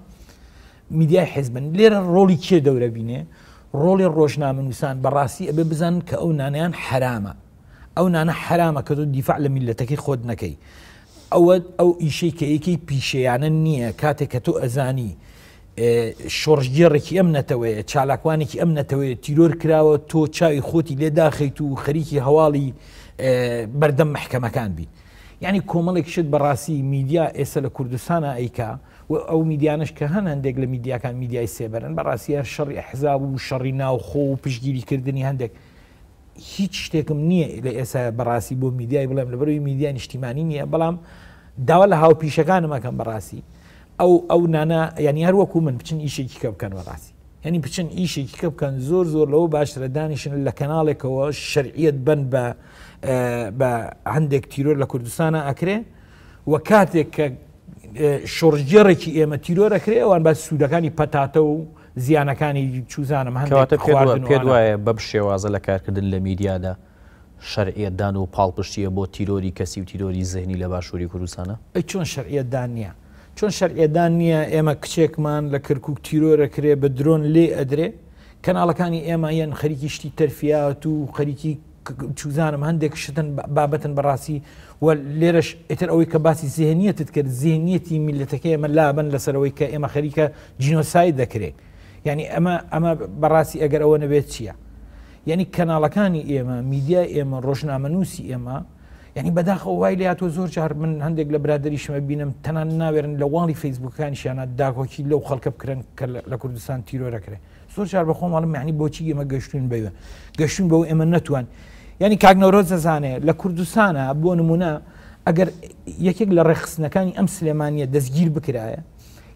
میدیای حزبن لێرە ڕۆڵی کێ دەورە بینێ ڕۆڵی ڕۆژنامە نووسان بەڕاستی ئەبێ بزان کە ئەو نانیان حرامە ئەو نانە حرامە کە تۆ دیفاع لە میلەتەکەی خۆت نەکەی ئەوە ئەو ئیشەی کە یەکەی پیشەیانە نییە کاتێک کە تۆ ئەزانی شۆژگیێڕێکی ئەم نەتەوەیە چالاکوانێکی ئەم نەتەوەیە تیرۆر کراوە تۆ چاوی خۆتی لێداخیت و خەریکی هەواڵی بەردەم محکەمەکان بین یعنی کۆمەڵێک شت بەڕاستی میدیا ئێستا لە کوردستانە ئەیکا و ئەو میدیانش کە هەن هەندێک لە میدیاکان میدیای سێبەرن بەڕاستیە شەڕی حزاب و شەڕی ناوخۆ و پشگیریکردنی هەندێک هیچ شتێکم نییە لە ئێسا بەڕاستی بۆ میدیای بڵێم لە بەروی میدیای نیشتیمانی نییە بەڵام داوا لە هاوپیشەکانمەکەم بەڕاستی ئەو ئەو نانە یعنی هەر وەکو من بچین ئیشێکی کە بکەن وەڕاستی هەنی بچین ئیشێکی کە بکەن زۆر زۆر لەوە باشرە دانیشن لە کەناڵێکەوە شەرعیت بن بە بە هەندێک تیرۆر لە کوردستانە ئەکرێ وە کاتێک کە شۆژێڕێکی ئێمە تیرۆرەکرێ ئەوان بە سوودەکانی پەتاتە و زیانەکانی چوزانم هەنداتە پێ وایە بەب شێوازە لە کارکردن لە میدیادا شەرعێدان و پاڵپشتیە بۆ تیرۆری کەسی و تیرۆری زەهنی لە باشووری کوردستانە ئەی چۆن شەرعێدان نیە چۆن شەرئێدان نییە ئێمە کچێکمان لە کەرکک تیرۆرەکرێ بە درۆن لێ ئەدرێ کەناڵەکانی ئێمەیەن خەریکی شتی تەرفیات و خەریکی چوزانم هەندێک شتن بابەتن بەڕاستی و لێرەش ئتر ئەوەی کە باسی زیهنیەتت کرد زیهنیەتی میلەتەکە ئێمە لابن لەسەرەوەی کە ئێمە خەریکە جینۆسای دەکرێت یعنی ئەمە ئەمە بەڕاستی ئەگەر ئەوە نەبێت چییە؟ یعنی کەناڵەکانی ئێمە میدیا ئێمە ڕۆژنامە نووسی ئێمە یعنی بەداخەوە وای لە تۆ زۆر جار من هەندێک لە برادری شمە بینم تەنان ناوێرن لە واڵی فیسبوکانیشیانە داگۆکی لەو خەڵکە بکرن لە کوردستان تیرۆرەکرێ زۆر جار بە خۆماڵم یعنی بۆچی ئمە گەشتون بەوە گەشتون بەو ئێمە نەتوان ینی کاگنەۆ زەزانێ لە کوردستانە بۆ نمونە ئەگەر یەکێک لە ڕێخستنەکانی ئەم سلێمانە دەستگیر بکرایە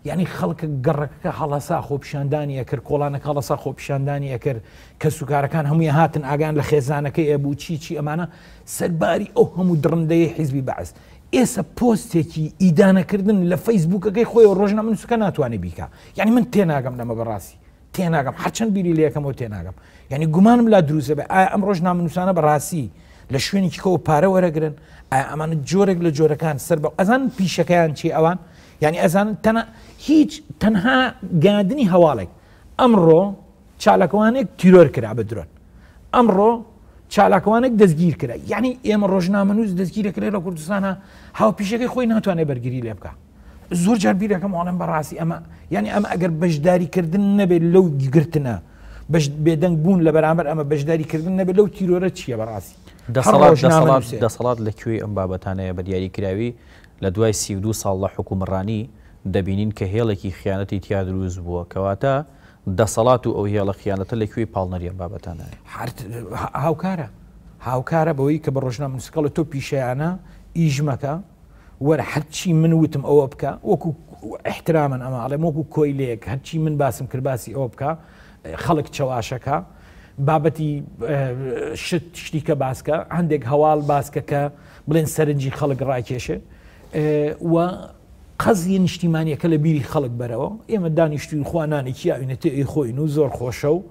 یعنی خەڵک گەڕەکە هەڵەسا خۆپشاندانی ئەکرد کۆڵانە هەڵەسا خۆپشاندانی ئەکرد کە سوکارەکان هەمووی هاتن ئاگان لە خێزانەکەی ئەبوو چیچی ئەمانە سەرباری ئەو هەموو درندەیە حیزبی بەعز ئێستا پۆستێکی ئیدانەکردن لە فەیسبوکەکەی خۆی ڕۆژنە من سوکە ناتوانێت بیکە یعنی من تێناگەم لەمە بەڕاستی تێناگەم هەرچەند بیری لەکەمەوە تێناگەم یعنی گومانم لا دروزە بێ ئایا ئەم ڕۆژ نامنووسانە بەڕاستی لە شوێنی کەەوە پارە وەرەگرن ئایا ئەمانە جۆرێک لە جۆرەکان سەر بە ئەزان پیشەکەیان چی ئەوان ینی ئەزان هیچ تەنها گاندنی هەواڵێک ئەمڕۆ چالکوانێک تیرۆر کرا بە درۆن ئەمڕۆ چالاکوانێک دەستگیر کرا یعنی ئێمە ڕۆژنامە نووس دەستگیرەکرێ لە کوردستانە هاوپیشەکەی خۆی ناتوانێت بەرگری لێ بکە زۆر جاربیرەکەم ئاڵم بەڕاستی ئەمە ینی ئەمە ئەگەر بەشداریکردن نەبێت لەو گرتنە بێدەنگ بوون لە بەرامبەر ئەمە بەشداریکردن نەبێت لەو تیرۆرە چییە بەڕاستی دەسەڵات لەکوێ ئەم بابەتانەیە بە دیاری کراوی لە دوای سیدو ساڵ لە حکومڕانی دەبینین کە هێڵێکی خیانەتی تیا دروست بووە کەواتە دەسەڵات و ئەو هێڵە خیانەتە لەکوێ پاڵنەریە بابەتانە هاوکارە هاوکارە بەوەی کە بە ڕۆژنا منسکڵ تۆ پیشیانە ئیژمەکە وەرە هەرچی من وتم ئەوە بکە وەکو احترامن ئەمە ئەڵێ وەکو کۆی لەیەک هەرچی من باسم کردباسی ئەوە بکە خەڵک چەواشەکە بابەتی شت شتیکە باسکە هەندێک هەواڵ باسکە کە بڵێن سەرنجی خەڵک ڕاکێشێ و قەزی نیشتیمانیەکە لە بیری خەڵک بەرەوە ئێمە دانیشتین خوانانێکی یاوینەتی ئەی خۆین و زۆر خۆشە و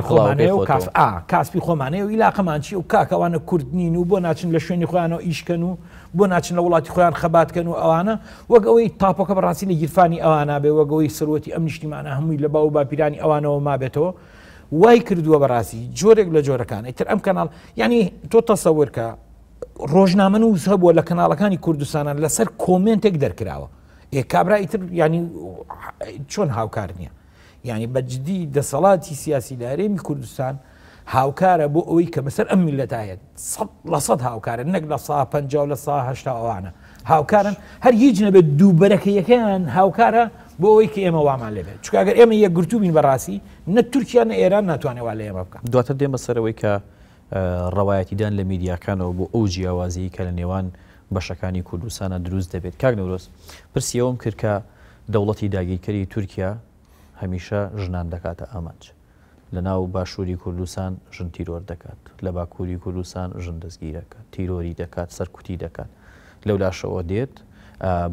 خۆمانەیە و کاف کاسپی خۆمانەیە و عیلاقەمانچی و کاکەوانە کوردنین و بۆ ناچن لە شوێنی خۆیانەوە ئیشکەن و بۆ ناچن لە وڵاتی خۆیان خەباتکەن و ئەوانە وەک ئەوەی تاپۆکە بەڕاستی لە گیرفانی ئەوانە بێ وەگەوەی سەرەتی ئەم نیشتیمانە هەمووی لە باو باپیرانی ئەوانەوە مابێتەوە وای کردووە بەڕاستی جۆرێک لە جۆرەکان ئیتر ئەم کەناڵ ینی تۆ تەسەورکە ڕۆژنامە نووس هەبووە لە کەناڵەکانی کوردستانان لەسەر کۆمنتێک دەرکراوە ئێ کابرای تر ینی چۆن هاوکار نییە ینی بەجددی دەسەڵاتی سیاسی لە هەرێمی کوردستان هاوکارە بۆ ئەوەی کە بەسەر ئەم میلەتایەت لە سەد هاوکارە نەک لە سا پ لە ساهشتا ئەوانە هاوکارن هەر هیچ نەبێت دووبەرەکەیەکەیان هاوکارە بۆ ئەوەی کە ئێمە وامان لەبێت چکگەر ئێمە یە گرتوبین بەڕاستی نە تورکیانە ئێران ناتوانێت وا لە ئێمە بکە دواتە دێمە سەرەوەی کە ڕەوایەتیدان لە میدیاکانەوە بۆ ئەو جیاوازی کە لە نێوان بەشەکانی کوردستانە دروست دەبێت کاک نورۆست پرسیەوەم کردکە دەوڵەتی داگیرکەری تورکیا هەمیشە ژنان دەکاتە ئامانج لە ناو باشووری کوردستان ژن تیرۆر دەکات لە باکووری کوردستان ژن دەستگیرەکە تیرۆری دەکات سەرکوتی دەکات لەو لاشەوە دێت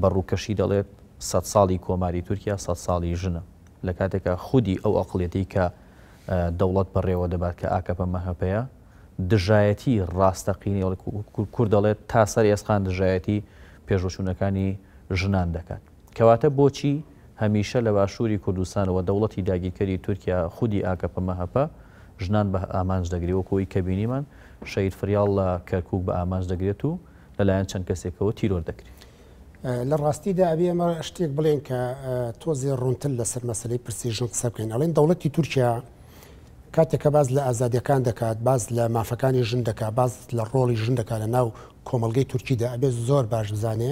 بە ڕووکەشی دەڵێت سە ساڵی کۆماری تورکیا سە ساڵی ژنە لە کاتێکە خودی ئەو ئەقلێتی کە دەوڵەت بەڕێوە دەبات کە ئاکەپە مەهەپەیە دژایەتی ڕاستەقینی کوور دەڵێت تا سەر ئێسخان دژایەتی پێشۆچوونەکانی ژنان دەکات کەواتە بۆچی هەمیشە لە باشووری کوردستانەوە دەوڵەتی داگیرکەری تورکیا خودی ئاکە پەمەهەپە ژنان بە ئامانج دەگریەوەکەوەی کە بینیمان شەید فریال لە کەرکک بە ئامانج دەگرێت و لەلایەن چەند کەسێکەوە تیرۆر دەکرێت لە ڕاستیدا ئەبێ ئەمە شتێک بڵێن کە تۆزی ڕونتل لەسەر مەسلەی پرسیژن قسە بکەین ئەڵێن دەوڵەتی تورکیا کاتێک کە باز لە ئازادیەکان دەکات باز لە مافەکانی ژن دەکات باز لە ڕۆڵی ژن دەکات لە ناو کۆمەلگەی تورکیدا ئەبێت زۆر باش بزانێ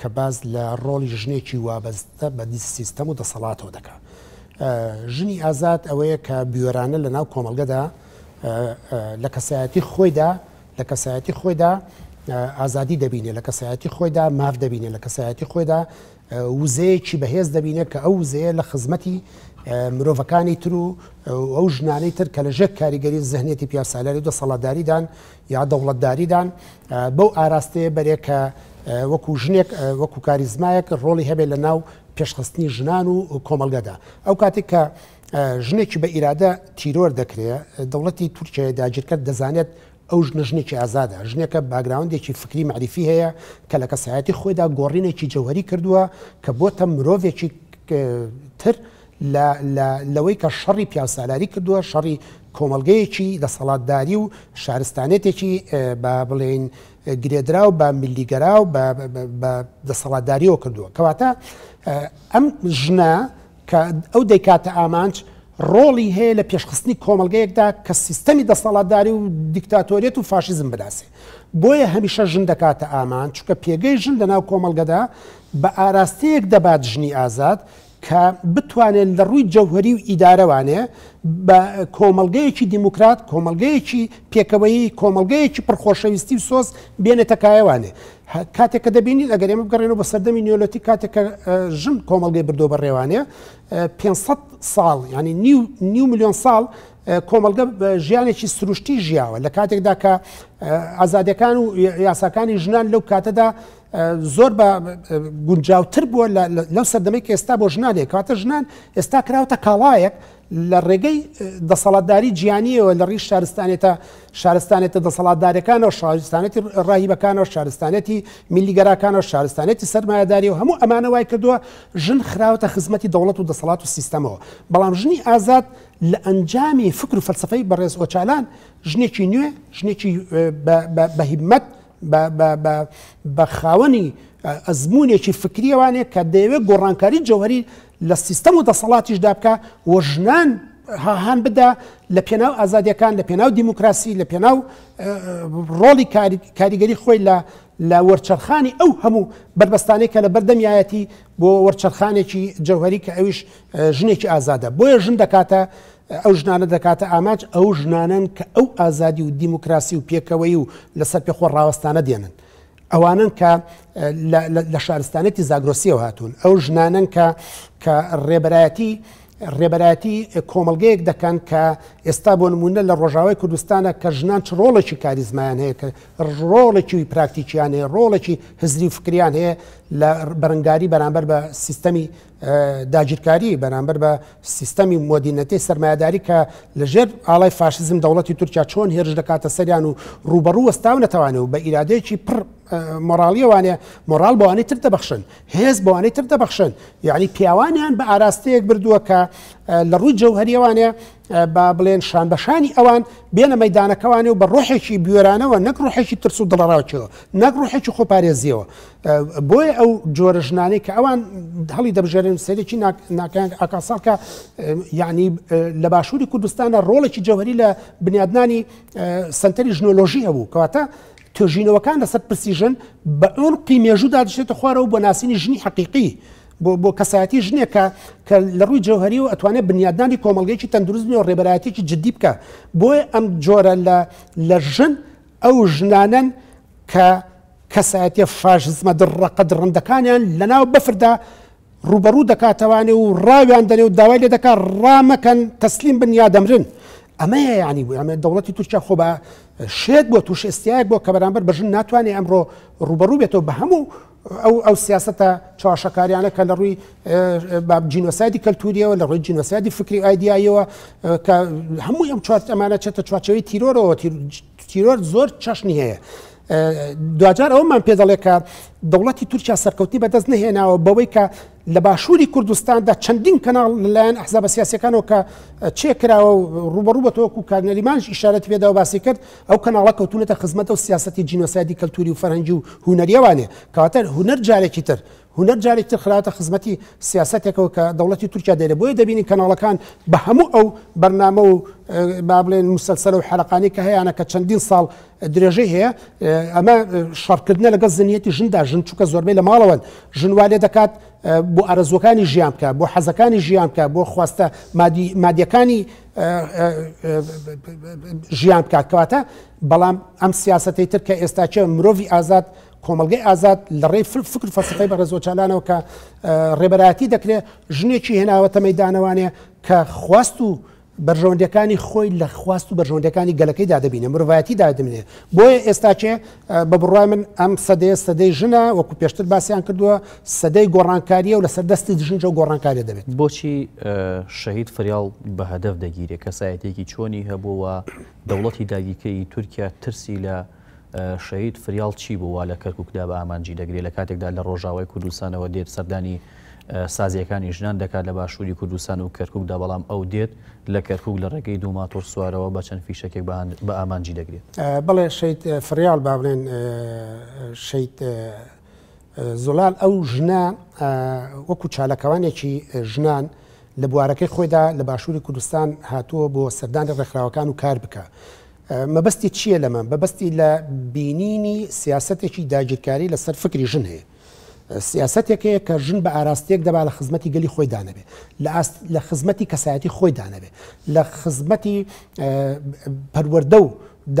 کە باز لە ڕۆلی ژنێکی وابەستە بە دی سیستەم و دەسەڵاتەوە دەکات. ژنی ئازاد ئەوەیە کە بیێرانە لە ناو کۆمەلگەدا لە کەسایەتی خۆیدا لە کەسایەتی خۆیدا ئازادی دەبینێ لە کەسایەتی خۆیدا ماف دەبینێ لە کەسایەتی خۆیدا وزەیەکی بەهێز دەبینێت کە ئەو وزەیە لە خزمەتی مرۆڤەکانی تر و ئەو ژنانەی تر کە لەژێک کاریگەری زەهنێتی پیاسالاری دە سەڵاداریدان یا دەوڵەتداریدان بەو ئاراستەیە بەرێکە وەکو ژنێک وەکو کاریزمایەک ڕۆڵی هەبێ لە ناو پێشخستنی ژنان و کۆمەلگەدا ئەو کاتێک کە ژنێکی بە ئیرادە تیرۆر دەکرێت دەوڵەتی تورکیای داگیرکرد دەزانێت ئەو ژنەژنێکی ئازادە ژنێکە باگراوندێکی فکری معریفی هەیە کە لە کەسایەتی خۆیدا گۆڕینێکی جەوهری کردووە کە بۆتە مرۆڤێکی تر لەوەی کە شەڕی پیاسالاری کردووە شەڕی کۆمەلگەیەکی دەسەڵاتداری و شارستانێتێکی بە بڵێن گرێدرا و بە میلیگەرا و دەسەڵاتداریەوە کردووە کەواتە ئەم ژنە کە ئەو دەیکاتە ئامانچ ڕۆڵی هەیە لە پێشخستنی کۆمەلگەیەکدا کە سیستەمی دەسەڵاتداری و دیکتاتۆریەت و فاشیزم بداسێ بۆیە هەمیشە ژن دەکاتە ئامان چکە پێگەی ژن لەناو کۆمەلگەدا بە ئاراستەیەک دەبات ژنی ئازاد کە بتوانێن لە ڕووی جەوهری و ئیدارەوانێ بە کۆمەلگەیەکی دیموکرات کۆمەلگەیەکی پێکەوەی کۆمەلگەیەکی پرخۆشەویستی و سۆس بێنێتەکایوانێ کاتێک کە دەبینی ئەگەر ئێمە بگەڕێنەوە بە سەردەمی نیۆلەتی کاتێک ژم کۆمەلگەی بردۆ بە ڕێوانەیە 500 ساڵ ینی نیو میلیۆن ساڵ کۆمەلگە ژیانێکی سروشتی ژیاوە لە کاتێکدا کە ئازادەکان و یاساکانی ژنان لەو کاتەدا زۆر بە گونجاوتر بووە لەو سەردەمەی کە ئێستا بۆ ژنانێک کاتە ژنان ئێستا کراوتە کاڵایەک لە ڕێگەی دەسەڵاتداری جیانیەوە لە ڕیش شارستانێتە شارستانێتە دەسەڵاتدارەکانەوە شارستانێتی ڕاهیبەکانەوە شارستانێتی میلیگەراکانەوە شارستانێتی سەرمایهداری و هەموو ئەمانە وای کردووە ژن خراوەتە خزمەتی دەوڵەت و دەسەڵات و سیستەمەوە بەڵام ژنی ئازاد لە ئەنجامی فکر و فەلسفەی بەڕێز ئۆچالان ژنێکی نوێ ژنێکی بەهیمەت بە خاوەنی ئەزمونێکی فکریەوانێت کە دەیەوێت گۆڕانکاری جوهری لە سیستەم و دەسەڵاتیش دابکە وە ژنان هاهان بدا لە پێناو ئازادیەکان لە پێناو دیموکراسی لە پێناو ڕۆڵی کاریگەری خۆی لە لە وەرچەرخانی ئەو هەموو بربەستانەی کە لە بەردەمیایەتی بۆ وەرچەرخانێکی جەوهری کە ئەویش ژنێکی ئازادە بۆیە ژن دەکاتە ئەو ژنانە دەکاتە ئاماج ئەو ژنانن کە ئەو ئازادی و دیموکراسی و پێکەوەی و لەسەر پێخۆ ڕاوستانە دێنن. ئەوانن کە لە شارستانێتی زاگرۆسیەوە هاتوون ئەو ژنانن کە کە ڕێبەتی ڕێبەتی کۆمەلگەیەک دەکەن کە ئێستا بۆ نمونە لە ڕۆژاوای کوردستانە کە ژنان چ ڕۆڵێکی کاریزمایان هەیە کە ڕۆڵێکی پراکتیکییان هەیە ڕۆڵێکی هزری فکریان هەیە لە بەرەنگاری بەرامبەر بە سیستەمی داگیرکاری بەرامبەر بە سیستەمی مدینەتی سرمایداری کە لەژێر ئاڵای فاشزم دەوڵەتی تورکیا چۆن هێرش دەکاتە سەریان و ڕوبەڕوو ئەستاو نەتەوانێت و بە ئیرادەیەکی پڕ مۆراڵیەوانێ مۆرال بۆوانەی تر دەبخشن هێز بۆوانەی تر دەبخشن یعنی پیاوانیان بە ئاراستەیەک بردووە کە لە ڕووی جەوهریەوانێ با بڵێن شان بەشانی ئەوان بێنە مەدانەکەوانێ و بە ڕۆحێکی بێرانەوە نەک ڕۆحێکی ترس و دڵڕاوچەوە نەک ڕۆحێکی خۆپارێزیەوە بۆیە ئەو جۆرەژنانەی کە ئەوان هەڵی دەبژێرن سەرێکی ناکەیان ئاکاساکە یعنی لە باشووری کوردستانە ڕۆڵێکی جەوهری لە بنیادنانی سنتەری ژنۆلۆژی هەبوو کەواتە توێژینەوەکان لەسەر پرسیژن بە ئەوڵ قیمێژودا دەشێتە خوارەوە بۆ ناسینی ژنی حقیقی بۆ کەسایەتی ژنێکە کە لە ڕووی جوهری و ئەتوانێت بنیادانی کۆمەلگەیکی تەندروستنی و ڕێبەرایەتێکی جدی بکە بۆیە ئەم جۆرە لە ژن ئەو ژنانەن کە کەسایەتی فاشزمە دڕقەد ڕندەکانیان لەناو بفردا ڕوبەرو دەکاتەوانێ و ڕاویان دەنێ و داوای لێ دەکات ڕامەکەن تەسلیم بنیادەمرن. ئەمەیە ینی بوو ئەمە دەوڵەتی تورکیا خۆ بە شێت بۆ توش ئێستیایە بۆ کە بەرامبەر بەژن ناتوانێت ئەمڕۆ ڕوبەرو بێتەوە بە هەموو ئەو ئەو سیاستە چاواشەکاریانە کە لە ڕووی جینۆسادی کەلتوریەوە لە ڕووی جینۆسادی فکری ئایدایەوە کە هەموو ئەم چوار ئەمانە چێتە چواچەوەی تیرۆرەوە تیرۆر زۆر چەشنی هەیە. دوجار ئەومان پێدەڵێ کە دەوڵەتی تورکیا سەرکەوتی بەدەست نهێناوە بەوەی کە لە باشووری کوردستاندا چەندین کەناڵ لەلایەن ئەحزاب سیاسەکانەوە کە چێکراوە ڕوبەڕوو بە تۆکو کارنەریمانش ئیشارەت پێدا و باسی کرد ئەو کەناڵە کەوتونەتە خزمەتە و سیاستی جینۆسایدی کەلتوری و فەرەنجی و هوەریەوانێ کاتەر هوەر جارێکی تر هوەر جارێک تر خراوەتە خزمەتی سیاستێکەوە کە دەوڵەتی تورکیا دەێت بۆیە دەبینی کەناڵەکان بە هەموو ئەو بەرنامە و بابلێن مسلسل و حرەقانی کە هەیەیانە کە چەندین ساڵ درێژەی هەیە ئەمە شارکردنە لەگە زنیەتی ژندا ژن چووکە زۆربەی لە ماڵەوەن ژنوالێ دەکات بۆ ئارزوەکانی ژیان بکە بۆ حەزەکانی ژیان بکە بۆ خواستە مادیەکانی ژیان بکە کەواتە بەڵام ئەم سیاستی تر کە ئێستا چێ مرۆڤ ئازاد کۆمەلگەی ئازاد لە ڕێ فل فکر فەسەکەی بە ڕێزۆچالانەوە کە ڕێبەتی دەکرێت ژنێکی هێناوەتە مەدانەوانێ کە خواست و بەرژۆندەکانی خۆی لە خواست و بەرژۆندەکانی گەلەکەی دادەبینە مرڤایەتی دادەبینێت بۆیە ئێستا چێ بە بڕای من ئەم سەدەی سەدەی ژنە وەکو پێشتر باسییان کردووە سەدەی گۆڕانکاریە و لە سەردەستی دژنجە و گۆڕانکاری دەبێت بۆچی شەهید فریال بە هەدەف دەگیرێ کەسایەتێکی چۆنی هەبووە دەوڵەتی داگیکەی تورکیا ترسی لە شەید فریال چی بووە لە کەرککدا بە ئامانجی دەگرێت لە کاتێکدا لە ڕۆژاوای کوردستانەوە دێت سەردانی سازیەکانی ژنان دەکات لە باشووری کوردستان و کەرککدا بەڵام ئەو دێت لە کەرکک لە ڕێگەی دوو ماتۆر سوارەوە بە چەند فیشەکێک بە ئامانجی دەگرێت بڵێ شیت فریال بابلێن شیت زۆلال ئەو ژنا وەکو چالەکەوانێکی ژنان لە بوارەکەی خۆیدا لە باشووری کوردستان هاتووە بۆ سەردانی ڕێکخراوەکان و کار بکە. مەبەستی چییە لەمە؟ بەبستی لە بینینی سیاسەتێکی داگیرکاری لەسەر فکری ژن هەیە. سیاستێکەیە کە ژن بە ئاراستەیەک دەبا لە خزمەتی گەلی خۆی دانەبێ لە خزمەتی کەسایەتی خۆی دانەبێ لە خزمەتی پەروەەردە و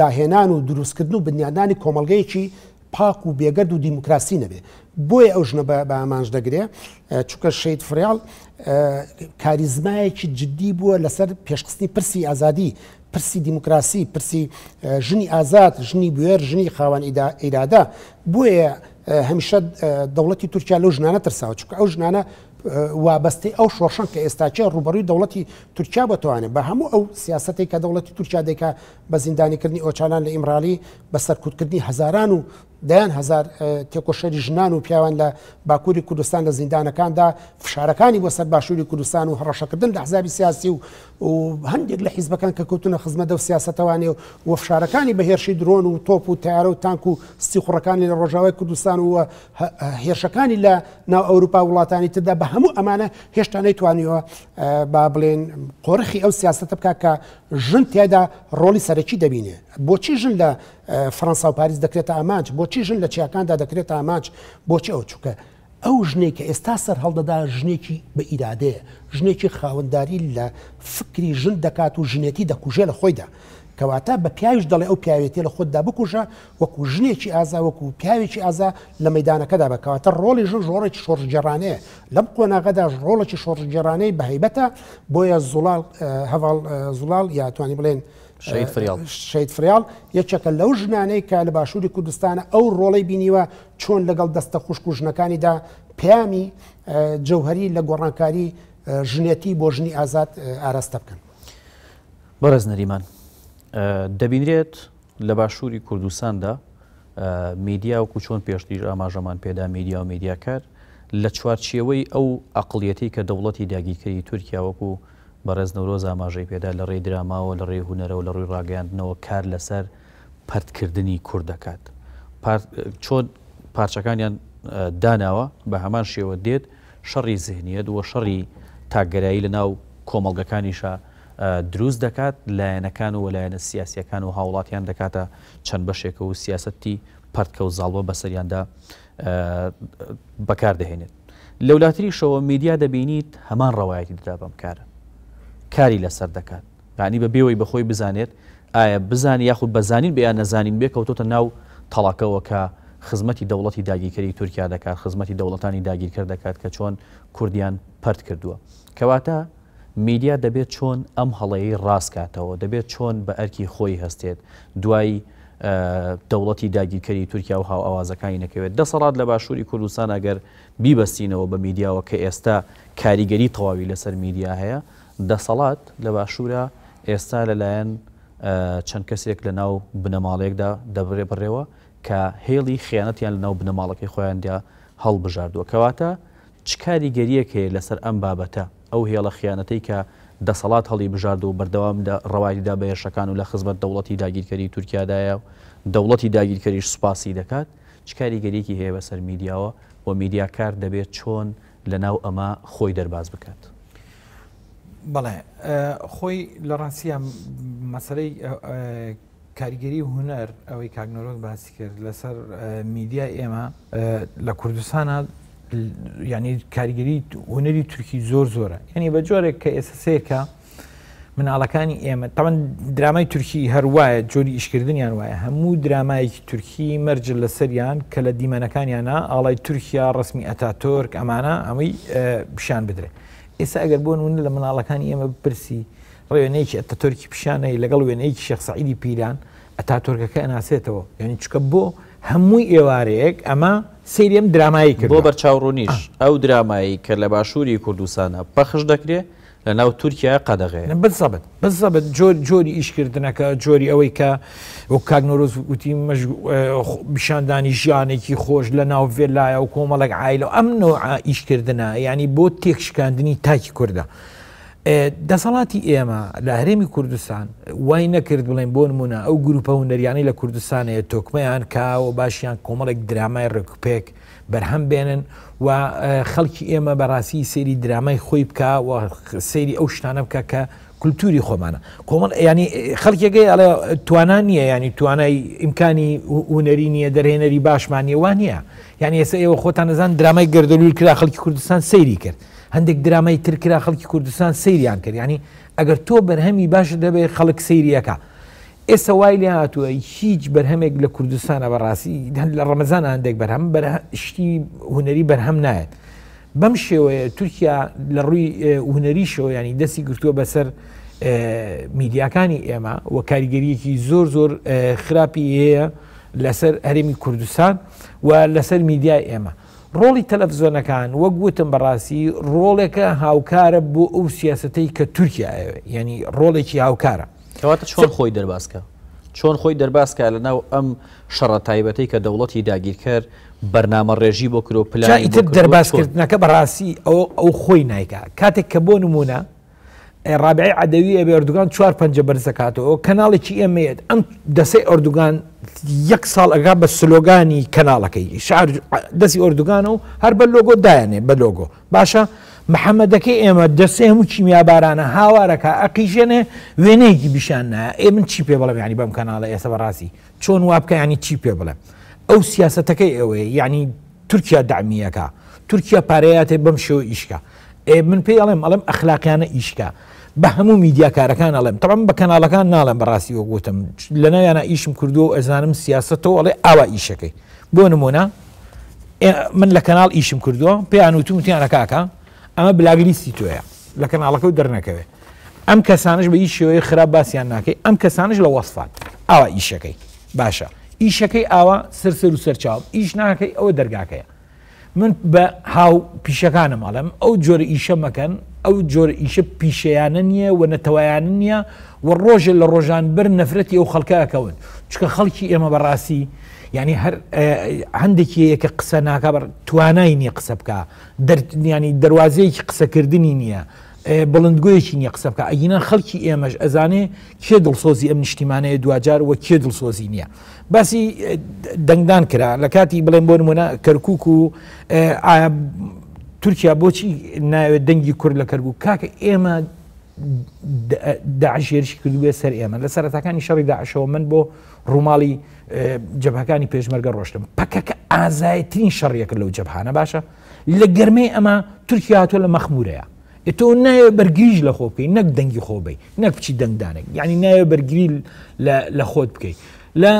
داهێنان و دروستکردن و بنیادانی کۆمەلگەیەکی پاک و بێگەرد و دیموکراسی نەبێ بۆیە ئەو ژنە بە ئامانش دەگرێ چونکە شید فریال کاریزمایەکی جددی بووە لەسەر پێشخستنی پرسی ئازادی پرسی دیموکراسی پرسی ژنی ئازاد ژنی بێر ژنی خاوان ئیرادا بۆیە هەمیشە دەوڵەتی تورکیا لەو ژنانە ترساوە چکە ئەو ژنانە وابستی ئەو شۆشن کە ئێستاچە ڕوبەروی دەوڵەتی تورکیا بتوانێت بە هەموو ئەو سیاستێک کە دەوڵەتی تورکیا دەکا بە زیندانیکردنی ئۆچانان لە ئیمرالی بە سەرکوتکردنی هزاران و دەیان هزار تێکۆشەری ژنان و پیاوان لە باکووری کوردستان لە زیندانەکاندا فشارەکانی بۆ سەر باشووری کوردستان و هەڕەشەکردن لە حزابی سیاسی و و هەندێک لە حیزبەکان کە کەوتونە خزمەدە و سیاستوانێ و وەفشارەکانی بەهێرشی درۆن و تۆپ و تیارە و تانک و سیخڕەکانی لە ڕۆژاوای کوردستان و هێرشەکانی لە ناو ئەوروپا وڵاتانی تردا بە هەموو ئەمانە هێشتا نەیتوانیەوە با بڵێن قۆرخی ئەو سیاستە بک کە ژن تیادا ڕۆلی سەرەکی دەبینێ بۆچی ژن لە فەنسا و پاریس دەکرێتە ئامانج بۆچی چیژن لە چیاکاندا دەکرێت ئاماچ بۆچی ئەو چووکە ئەو ژنێک کە ئێستا سەر هەڵدەدا ژنێکی بە ئیرادەیە ژنێکی خاوەنداری لە فکری ژن دەکات و ژنێتی دەکوژێ لە خۆیدا کەواتە بە پیاویش دەڵێ ئەو پیاوێتی لە خوددا بکوژە وەکو ژنێکی ئازا وەکو پیاوێکی ئازا لە مەدانەکەدا بکەواتە ڕۆڵی ژن ژۆڕێکی شۆڕجێرانەیە لەم کۆناغدا ڕۆڵێکی شۆڕجێرانەی بەهیبەتە بۆیە زوڵال هەواڵ زوڵال یا توانی بڵێن شید فریال یەکێکە لەو ژنانەی کە لە باشووری کوردستانە ئەو ڕۆڵی بینیوە چۆن لەگەڵ دەستە خوشک و ژنەکانیدا پامی جەوهری لە گۆڕانکاری ژنێتی بۆ ژنی ئازاد ئاراستە بکەن بەرز نەریمان دەبینرێت لە باشووری کوردستاندا میدیا وکو چۆن پێشتیژ ئاماژەمان پێدا میدیا و میدیاکار لە چوارچیەوەی ئەو ئەقلیەتی کە دەوڵەتی داگیرکەری تورکیاوەکو و بەڕێز نەورۆز ئاماژەی پێدا لە ڕێی دراماوە لە ڕێی هوەرەوە لە ڕووی ڕاگەاندنەوە کار لەسەر پرتکردنی کوور دەکات چۆن پارچەکانیان داناوە بە هەمان شێوە دێت شەڕی زهنیەت وە شەڕی تاگەرایی لە ناو کۆمەڵگەکانیشە دروست دەکات لایەنەکان و وەلایەنە سیاسیەکان و هاوڵاتیان دەکاتە چەند بەشێکە و سیاستی پەرتکە و زاڵبە بەسەریاندا بەکاردەهێنێت لە وڵاتری شەوە میدیا دەبینیت هەمان ڕەوایەتی دەدا بەم کارە کاری لەسەر دەکات ینی بە بێەوەی بەخۆی بزانێت ئایا بزانانی یاخود بەزانین بیان نەزانین بێکەوتۆتە ناو تەڵاکەوەکە خزمەتی دەوڵەتی داگیرکەری تورکیا دەکات خزمەتی دەوڵەتانی داگیرکە دەکات کە چۆن کوردیان پرت کردووە کەواتە میدیا دەبێت چۆن ئەم هەڵەیە ڕاستکاتەوە دەبێت چۆن بە ئەرکی خۆی هەستێت دوایی دەوڵەتی داگیرکەری تورکیا و هاو ئاوازەکانی نەکەوێت دەسەڵات لە باشووری کوردستان ئەگەر بیبەستینەوە بە میدیاوە کە ئێستا کاریگەری تەواوی لەسەر میدیا هەیە دەسەڵات لە باشوورە ئێستا لەلایەن چەند کەسێک لە ناو بنەماڵێکدا دەبرێ بڕێەوە کە هێڵی خیانەتیان لە ناو بنەماڵەکەی خۆیاندا هەڵبژاردووە کەواتە چکاری گەریەک هەیە لەسەر ئەم بابەتە ئەو هێڵە خیانەتەی کە دەسەڵات هەڵی بژارد و بەردەوامدا ڕەوایدا بەێشەکان و لە خزمەت دەوڵەتی داگیرکەری تورکیادایە و دەوڵەتی داگیرکەریش سوپاسی دەکات چکاری گەریەکی هەیە بەسەر میدیاوە و میدیاکار دەبێت چۆن لە ناو ئەمە خۆی دەرباز بکات. بەڵێ خۆی لە ڕاستیان مەسەرەی کاریگەری و هوەر ئەوەی کاگنۆرۆز باسی کرد لەسەر میدیا ئێمە لە کوردستانە ینی کاریگەری هوەری تورکی زۆر زۆرە یعنی بە جۆرێک کە ئێسسێکە مناڵەکانی ئێمە تەمەەن درامای تورکی هەروایە جۆری ئیشکردنیان وایە هەموو درامایەکی تورکی مەرج لە سەریان کە لە دیمەنەکانیانە ئاڵای تورکیا ڕسمی ئەتا تۆرک ئەمانە ئەمەی پیشان بدرێت ئێستا ئەگەر بۆن ونە لە مناڵەکانی ئێمە بپرسی ڕێوێنەیەکی ئەتە تۆرکی پیشانەی لەگەڵ وێنەیەکی شخصعیدی پیران ئەتا تۆرکەکە ئەناسێتەوە یعنی چکە بۆ هەمووی ئێوارەیەک ئەمە سریم درامایی کرد بۆ بەرچاوڕوونیش ئەو درامایی کە لە باشووری کوردستانە پەخش دەکرێت لە ناو تورکیا قەدەغێن بزەبت بزەبت جۆر جۆری ئیشکردنەکە جۆری ئەوەی کە وە کاگنۆرۆز گوتی پیشاندانی ژیانێکی خۆش لە ناو ڤێلایە و کۆمەڵک عیلە ئەم نۆ ئیشکردنە ینی بۆ تێکشکاندنی تاکی کووردە. دەسەڵاتی ئێمە لە هەرێمی کوردستان وای نەکرد بڵێن بۆ نمونە ئەو گروپە هوەریانەی لە کوردستانەیە تۆکمەیان کاوە باشیان کۆمەڵێک درامای ڕکپێک بەرهەم بێنن و خەڵکی ئێمە بەڕاستی سێری درامای خۆی بکە و سەیری ئەو شتانە بکە کە کولتوری خۆمانە کۆمەڵ ینی خەڵکێکی ئەڵێ توانان نییە ینی توانای ئیمکانی هوەری نییە دەرهێنەری باشمانیەوان نیە یعنی ئێستا ئێوە خۆتان نەزان درامای گردەلول کرا خەڵکی کوردستان سەیری کرد. هەندێک درامای ترکرا خەڵکی کوردستان سریان کرد ینی ئەگەر تۆ بەرهەمی باش دەبێت خەڵک سریەکە ئێستا وای لێ هاتووە هیچ بەرهەمێک لە کوردستانە بەڕاستی هەند لە ڕەمەزان هەندێک بەرهەم شتی هوەری بەرهەم نایەت بەم شێوەیە تورکیا لە ڕووی هوەری شەوە ینی دەستی گرتووە بەسەر میدیاکانی ئێمە وە کاریگەریەکی زۆر زۆر خراپی هەیە لەسەر هەرێمی کوردستان و لەسەر میدیای ئێمە ڕۆڵی تەلەڤزۆنەکان وەک گوتم بەڕاستی ڕۆڵێکە هاوکارە بۆ ئەو سیاستەی کە تورکیاەوە ینی ڕۆڵێکی هاوکارە کەواتە چۆن خۆی دەرباسکە چۆن خۆی دەرباسکە لە ناو ئەم شەڕە تایبەتی کە دەوڵەتی داگیرکەر ئەرنامە ڕێژی بۆ کرۆپلانی دەرباسکردنەکە بەڕاستی ئەو ئەو خۆی نایکە کاتێک کە بۆ نمونە ڕابعی عادەوی ئەبێ ئەردوگان چوار پەنجە بەرزەکاتەوە کەناڵێکی ئێمەیەت ئەم دەسەی ئەردوگان یەک ساڵ ئەگا بە سلۆگانی کەناڵەکەی شار دەستی ئۆردوگانە و هەر بە لۆگۆ دایانێ بە لۆگۆ باشە محەممەدەکەی ئێمە دەسێ هەموو چیمیابارانە هاوارەکە ئەقیژێنێ وێنەیەکی بیشان نە ئێ من چی پێ بڵێ ینی بەم کەناڵە ئێسە بەڕاستی چۆن وابکە ینی چی پێ بڵێ ئەو سیاستەکەی ئەوەیە ینی تورکیا دامیەکە تورکیا پارەیەاتێ بەم شێوە ئیشکە من پێی ئەڵێم ئەڵم ئەخلاقیانە ئیشکە بە هەموو میدیا کارەکان ئەڵێم تەڵم بە کەناڵەکان ناڵم بەڕاستی وەگوتم لە نایانە ئیشم کردو و ئەزانم سیاستەوە ئەڵێ ئاوا ئیشەکەی بۆ نمونە من لە کەناڵ ئیشم کردووە پێیان وتم وتیانە کاکە ئەمە بلاگلیستی تۆیە لە کەناڵەکە و دەرنەکەوێت ئەم کەسانش بە ئیش شێوەیە خراپ باسییان ناکەی ئەم کەسانش لە وەستان ئاوا ئیشەکەی باشە ئیشەکەی ئاوا سەرسەر و سەرچاو ئیش ناکەی ئەوە دەرگاکەیە من بە هاو پیشەکانم ماڵم ئەو جۆرە ئیشە مەکەن ئەو جۆر ئیشە پیشەیانە نییە و نەتەوایانە نییە و ڕۆژە لە ڕۆژان بر نەفرەتی ئەو خەڵکەکەون چکە خەڵکی ئێمە بەڕاستی ینی هەر هەندێکی یەکە قسە ناکە توانای نییە قسە بکە دەرتنیانی دەواازەیەکی قسەکردنی نییە بڵندگویەکی نیە قسە بکە ئەگینە خەڵکی ئێمەش ئەزانێ کێ دڵسۆزی ئەم نیشتیمانەیە دوجار وە کێ دڵسۆزی نییە باسی دەنگدان کرا لە کاتی بڵێن بۆ نمونە کەرکک و تورکیا بۆچی ناوێت دەنگی کورد لە کەرگوو کاکە ئێمە داعشێرشی کردوێ سەر ئێمە لە سەرەتەکانی شەڕی داعشەوە من بۆ ڕووماڵی جەبەکانی پێشمەرگە ڕۆشتم پکەکە ئازایترین شەڕیەکە لەو جەبهانە باشە لە گەرمەی ئەمە تورکیا هاتۆ لە مەخمورەیە تۆ نایە بەرگریش لە خۆ بکەی نەک دەنگی خۆبی نەک بچی دەنگدانێک یعنی نایە بەرگری لە خۆت بکەیت لە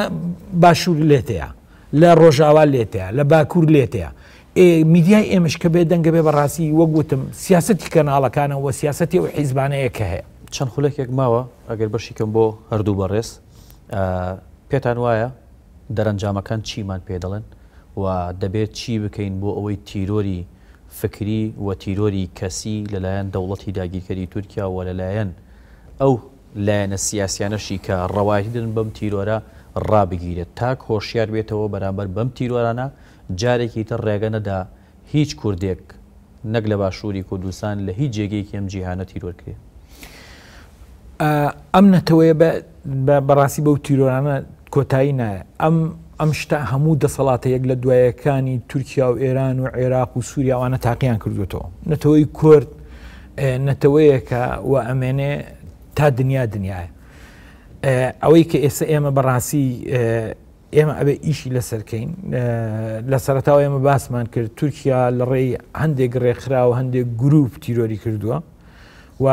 باشوور لێتەیە لە ڕۆژاوا لێتەیە لە باکوور لێتەیە میدیای ئێمەش کە بێ دەنگە بێ بەڕاستی وەگوتم سیاستی کەناڵەکانەوە سیاستی و حیزبانەیە کە هەیە چەند خولێکێک ماوە ئەگەر بەشیکەم بۆ هەردوو بەڕێز پێتان وایە دەرەنجامەکان چیمان پێ دەڵێن و دەبێت چی بکەین بۆ ئەوەی تیرۆری فکری و تیرۆری کەسی لەلایەن دەوڵەتی داگیرکەری تورکیا و لەلایەن ئەو لایەنە سیاسیانەشی کە ڕەواهیدن بەم تیرۆرە ڕابگیرێت تاک هۆشیار بێتەوە بەرامبەر بەم تیرۆرانە جارێکی تر ڕێگەنەدا هیچ کوردێک نەک لە باشووری کوردستان لە هیچ جێگەیەکی ئەم جیهانە تیرۆرکرێت ئەم نەتەوەیە بەڕاستی بەو تیرۆرانە کۆتایی نایە ئەم ئەم شتا هەموو دەسەڵاتە یەک لە دوایەکانی تورکیا و ئێران و عێراق و سووریاوانە تاقییان کردوێتەوە نەتەوەی کورد نەتەوەیەکە و ئەمێنێ تا دنیا دنیاە ئەوەی کە ئێستا ئێمە بەڕاستی ئێمە ئەبێ ئیشی لەسەرکەین لە سەرتاو ئێمە باسمان کرد تورکیا لە ڕێی هەندێک ڕێکخرا و هەندێک گروپ تیرۆری کردووە و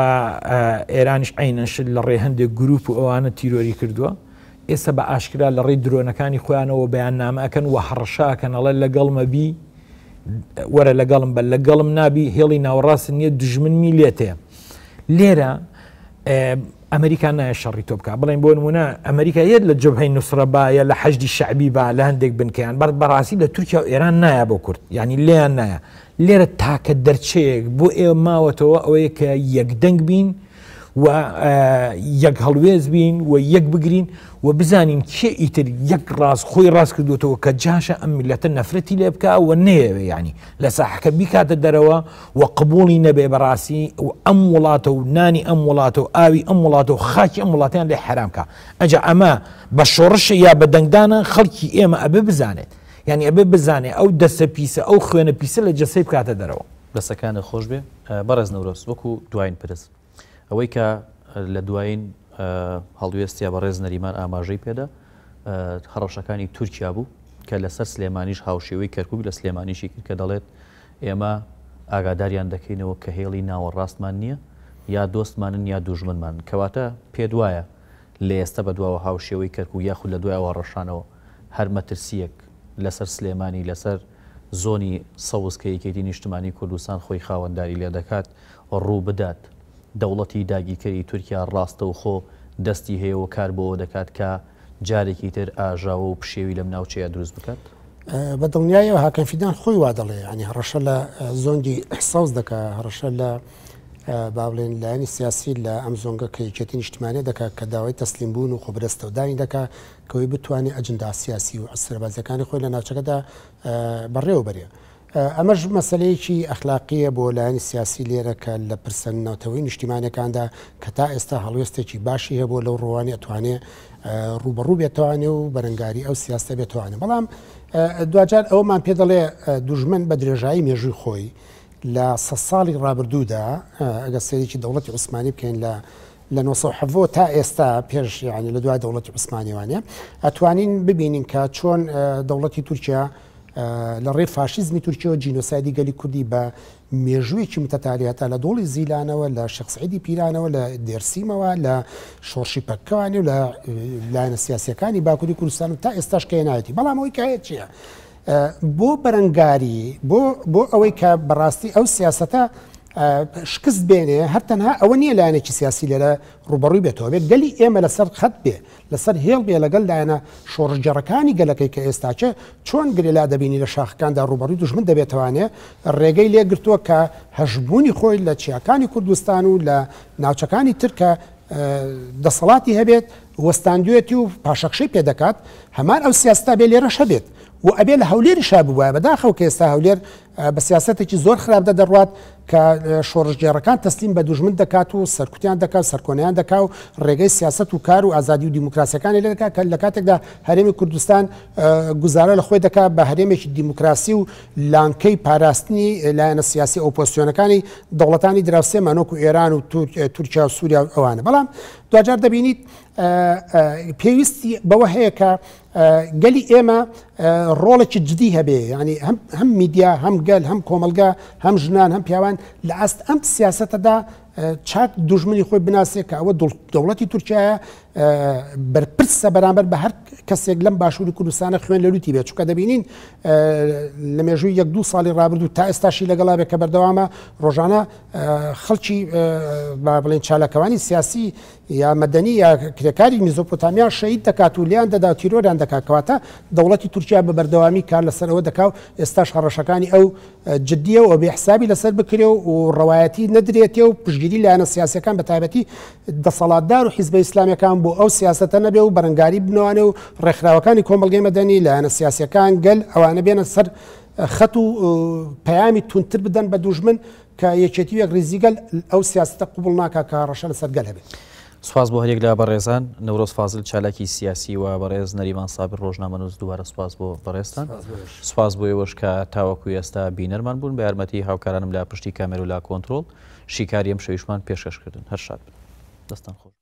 ئێرانیش عینەشت لە ڕێ هەندێک گروپ و ئەوانە تیرۆری کردووە ئێستا بە ئاشکرا لە ڕێی درۆنەکانی خۆیانەوە بەیان نامەکەن و هەڕشاکەنەڵە لەگەڵمە بی وەرە لەگەڵم بە لەگەڵم نبی هێڵی ناوەڕاست نییە دژمن میلێتێ لێرە ئەمریکا نایە شەڕی تۆ بکە بڵێن بۆ نمونە ئەمریکا یەت لە جبهەی نووسڕەبایە لە حەجدی شعبی با لە هەندێک بنکەیان بەر بەڕاستی لە تورکیا و ئێران نایە بۆ کورد ینی لیان نایە لێرە تاکە دەرچەیەک بۆ ئێماوەتەوە ئەوەیە کە یەکدەنگ بین و یەک هەڵوێز بین و یەک بگرین و بزانین کێ ئیتر یەک ڕاست خۆی ڕاست کردوتەوە کە جاشە ئەم میلەتە نەفرەتی لێ بکە و نەیەوێ ینی لە ساحەکە بیکاتە دەرەوە و قبولی نەبێ بەڕاستی و ئەم وڵاتە و نانی ئەم وڵاتە و ئاوی ئەم وڵاتە و خاکی ئەم وڵاتیان لێ حرامکە ئەجا ئەمە بە شۆڕش یا بە دەنگدانە خەڵکی ئێمە ئەبێ بزانێت ینی ئەبێ بزانێ ئەو دەسە پیسە ئەو خوێنە پیسە لە جەسەی بکاتە دەرەوە دەسەکانە خۆش بێ بەڕێز نەورۆست وەکو دوین پرست ئەوەی کە لە دوایین هەڵوێستیا بە ڕێز نەریمان ئاماژەی پێدا هەڕەشەکانی تورکیا بوو کە لەسەر سلێمانیش هاوشێوەی کەرکک لە سلێمانیشی کرد کە دەڵێت ئێمە ئاگاداریان دەکەینەوە کە هێڵی ناوەڕاستمان نییە یا دۆستمانن یا دوژمنمان کەواتە پێ دوایە لە ئێستا بە دواوە هاوشێوەی کەرکک یاخود لە دوایەوە ڕەشانەوە هەر مەترسیەک لەسەر سلێمانی لەسەر زۆنی سەوزکە یەکێتی نیشتمانی کوردستان خۆی خاوەنداری لێ دەکات ڕوو بدات دەوڵەتی داگیرکەری تورکیا ڕاستە و خۆ دەستی هەیە و کار بۆەوە دەکات کە جارێکی تر ئاژاوە و پشێوی لەم ناوچەیە دروست بکات بە دڵنیایەوە هاکەفیدان خۆی وا دەڵێ ینی هەڕەشە لە زۆنگی ساوز دەکە هەڕەشە لە باڵێن لایەنی سیاسی لە ئەم زۆنگە کەیکەتی نیشتمانێ دەکات کە داوای تەسلیم بوون و خۆبرستەودانی دەکا کەوەی بتوانێت ئەجندا سیاسی و ئەسربازیەکانی خۆی لە ناوچەکەدا بەڕێوە بەرێ. ئەمەش مەسلەیەکی ئەخلاقیە بۆ لایەن سیاسی لێرەکە لە پرسەن نەوتەوەی نیشتیمانەکاندا کە تا ئێستا هەڵوێستێکی باشی هەبوو لەو ڕوانی ئەتوانێ ڕوبەڕوو بێتوانێ و بەرەنگاری ئەو سیاستە بێتوانێت بەڵام دوجار ئەومان پێ دەڵێ دوژمن بە درێژایی مێژووی خۆی لە سە ساڵی ڕابردوودا ئەگە سەرێکی دەوڵەتی عوسمانی بکەین لە لە 1970 تا ئێستا پێش ینی لە دوای دەوڵەتی عوسمانیوانە ئەتوانین ببینین کە چۆن دەوڵەتی تورکیا لە ڕێ فاشیزمی تورکیەوە جینۆسایدی گەلی کوردی بە مێژوویکی متەتاریەتە لە دۆڵی زیلانەوە لە شخصعیدی پیرانەوە لە دێرسیمەوە لە شۆشی پەکەوانی و لە لایەنە سیاسەکانی باکووری کوردستان و تا ئێستاش کە نایەتی بەڵام ئەوی کایەت چییە؟ بۆ بەرەنگاری بۆ ئەوەی کە بەڕاستی ئەو سیاستە شکست بێنێ هەرتەنها ئەوە نییە لایەنێکی سیاسی لێرە ڕوبڕووی بێتەوە بێت گەلی ئێمە لەسەر خەت بێ لەسەر هێڵ بێ لەگەڵ لایەنە شۆڕجارەکانی گەلەکەی کە ئێستاچە چۆن گرێ لا دەبینی لە شاخەکاندا ڕوبڕی دوژمن دەبێتوانێ ڕێگەی لێگرتووە کە هەشببوونی خۆی لە چیاکانی کوردستان و لە ناوچەکانی ترکە دەسەڵاتی هەبێت وەستاندوێتی و پاشەخشی پێدەکات هەمان ئەو سیاستا بێ لێرە شەبێت و ئەبێ لە هەولێری شابووە بەداخەو کە ئێستا هەولێر بە سیاستێکی زۆر خراپدە دەڕات کە شۆڕژگێڕەکان تەستیم بە دوژمن دەکات و سەرکوتیان دەکا و سەرکۆنیان دەکا و ڕێگەی سیاست و کار و ئازادی و دیموکراسیەکانی لە دەکات کە لە کاتێکدا هەرێمی کوردستان گزارە لە خۆی دەکا بە هەرێمێکی دیموکراسی و لانکەی پاراستنی لایەنە سیاسی ئۆپۆسیۆنەکانی دەوڵەتانی دراوسێ مانۆک و ئێران و تورکیا و سووریا ئەوانە بەڵام دوجار دەبینیت پێویستی بەوە هەیە کە گەلی ئێمە ڕۆڵێکی جدی هەبێ ینی هەم میدیا هەم گەل هەم کۆمەلگا هەم ژنان هەم پیاوان لە ئاست ئەم سیاستەدا چاک دوژمنی خۆی بناسێت کە ئەوە دەوڵەتی تورکایە بەرپرسە بەرامبەر بە هەر کەسێک لەم باشووری کوردستانە خوێن لە لوتی بێت چکە دەبینین لە مێژووی یەک دو ساڵی ڕابردوو تا ئێستاشی لەگەڵا بێت کە بەردەوامە ڕۆژانە خەڵکی بڵێن چالەکەوانی سیاسی یا مەدەنی یا کرێکاری میزۆپۆتامیا شەید دەکات و لیان دەدا تیرۆریان دەکاتکەواتە دەوڵەتی تورک تورکیا بە بەردەوامی کار لەسەرەوە دەکاو ئێستاش هەڕەشەکانی ئەو جددیەوە و بێحسابی لەسەر بکرێ و ڕەوایەتی نەدرێتێ و پشگیری لایەنە سیاسەکان بە تایبەتی دەسەڵاتدار و حیزبە ئسلامیەکان بۆ ئەو سیاستە نەبێ و بەرەنگاری بنوانێ و ڕێکخراوەکانی کۆمەلگەی مەدەنی لایەنە سیاسەکان گەل ئەوانە بێنە سەر خەت و پەیامی تونتر بدەن بە دوژمن کە یەکێتی یەک ریزیگەل ئەو سیاستە قوبڵ ناکە کە ڕەشە لەسەر گەل هەبێت. سپاس بۆ هەرێک لە بەڕێزان نەورۆز فازل چالاکی سیاسی و بەڕێز نەریمان سابر ڕۆژنامەنووز دووارە سپاس بۆ بەڕێستان سپاس بۆ ئێوەشکە تاوەکو ئێستا بینەرمان بوون بە یارمەتی هاوکارانم لا پشتی کامێر و لا کۆنتترۆل شیکاری ئەم شەویشمان پێشکەشکردن هەر شاد بن دەستان خۆ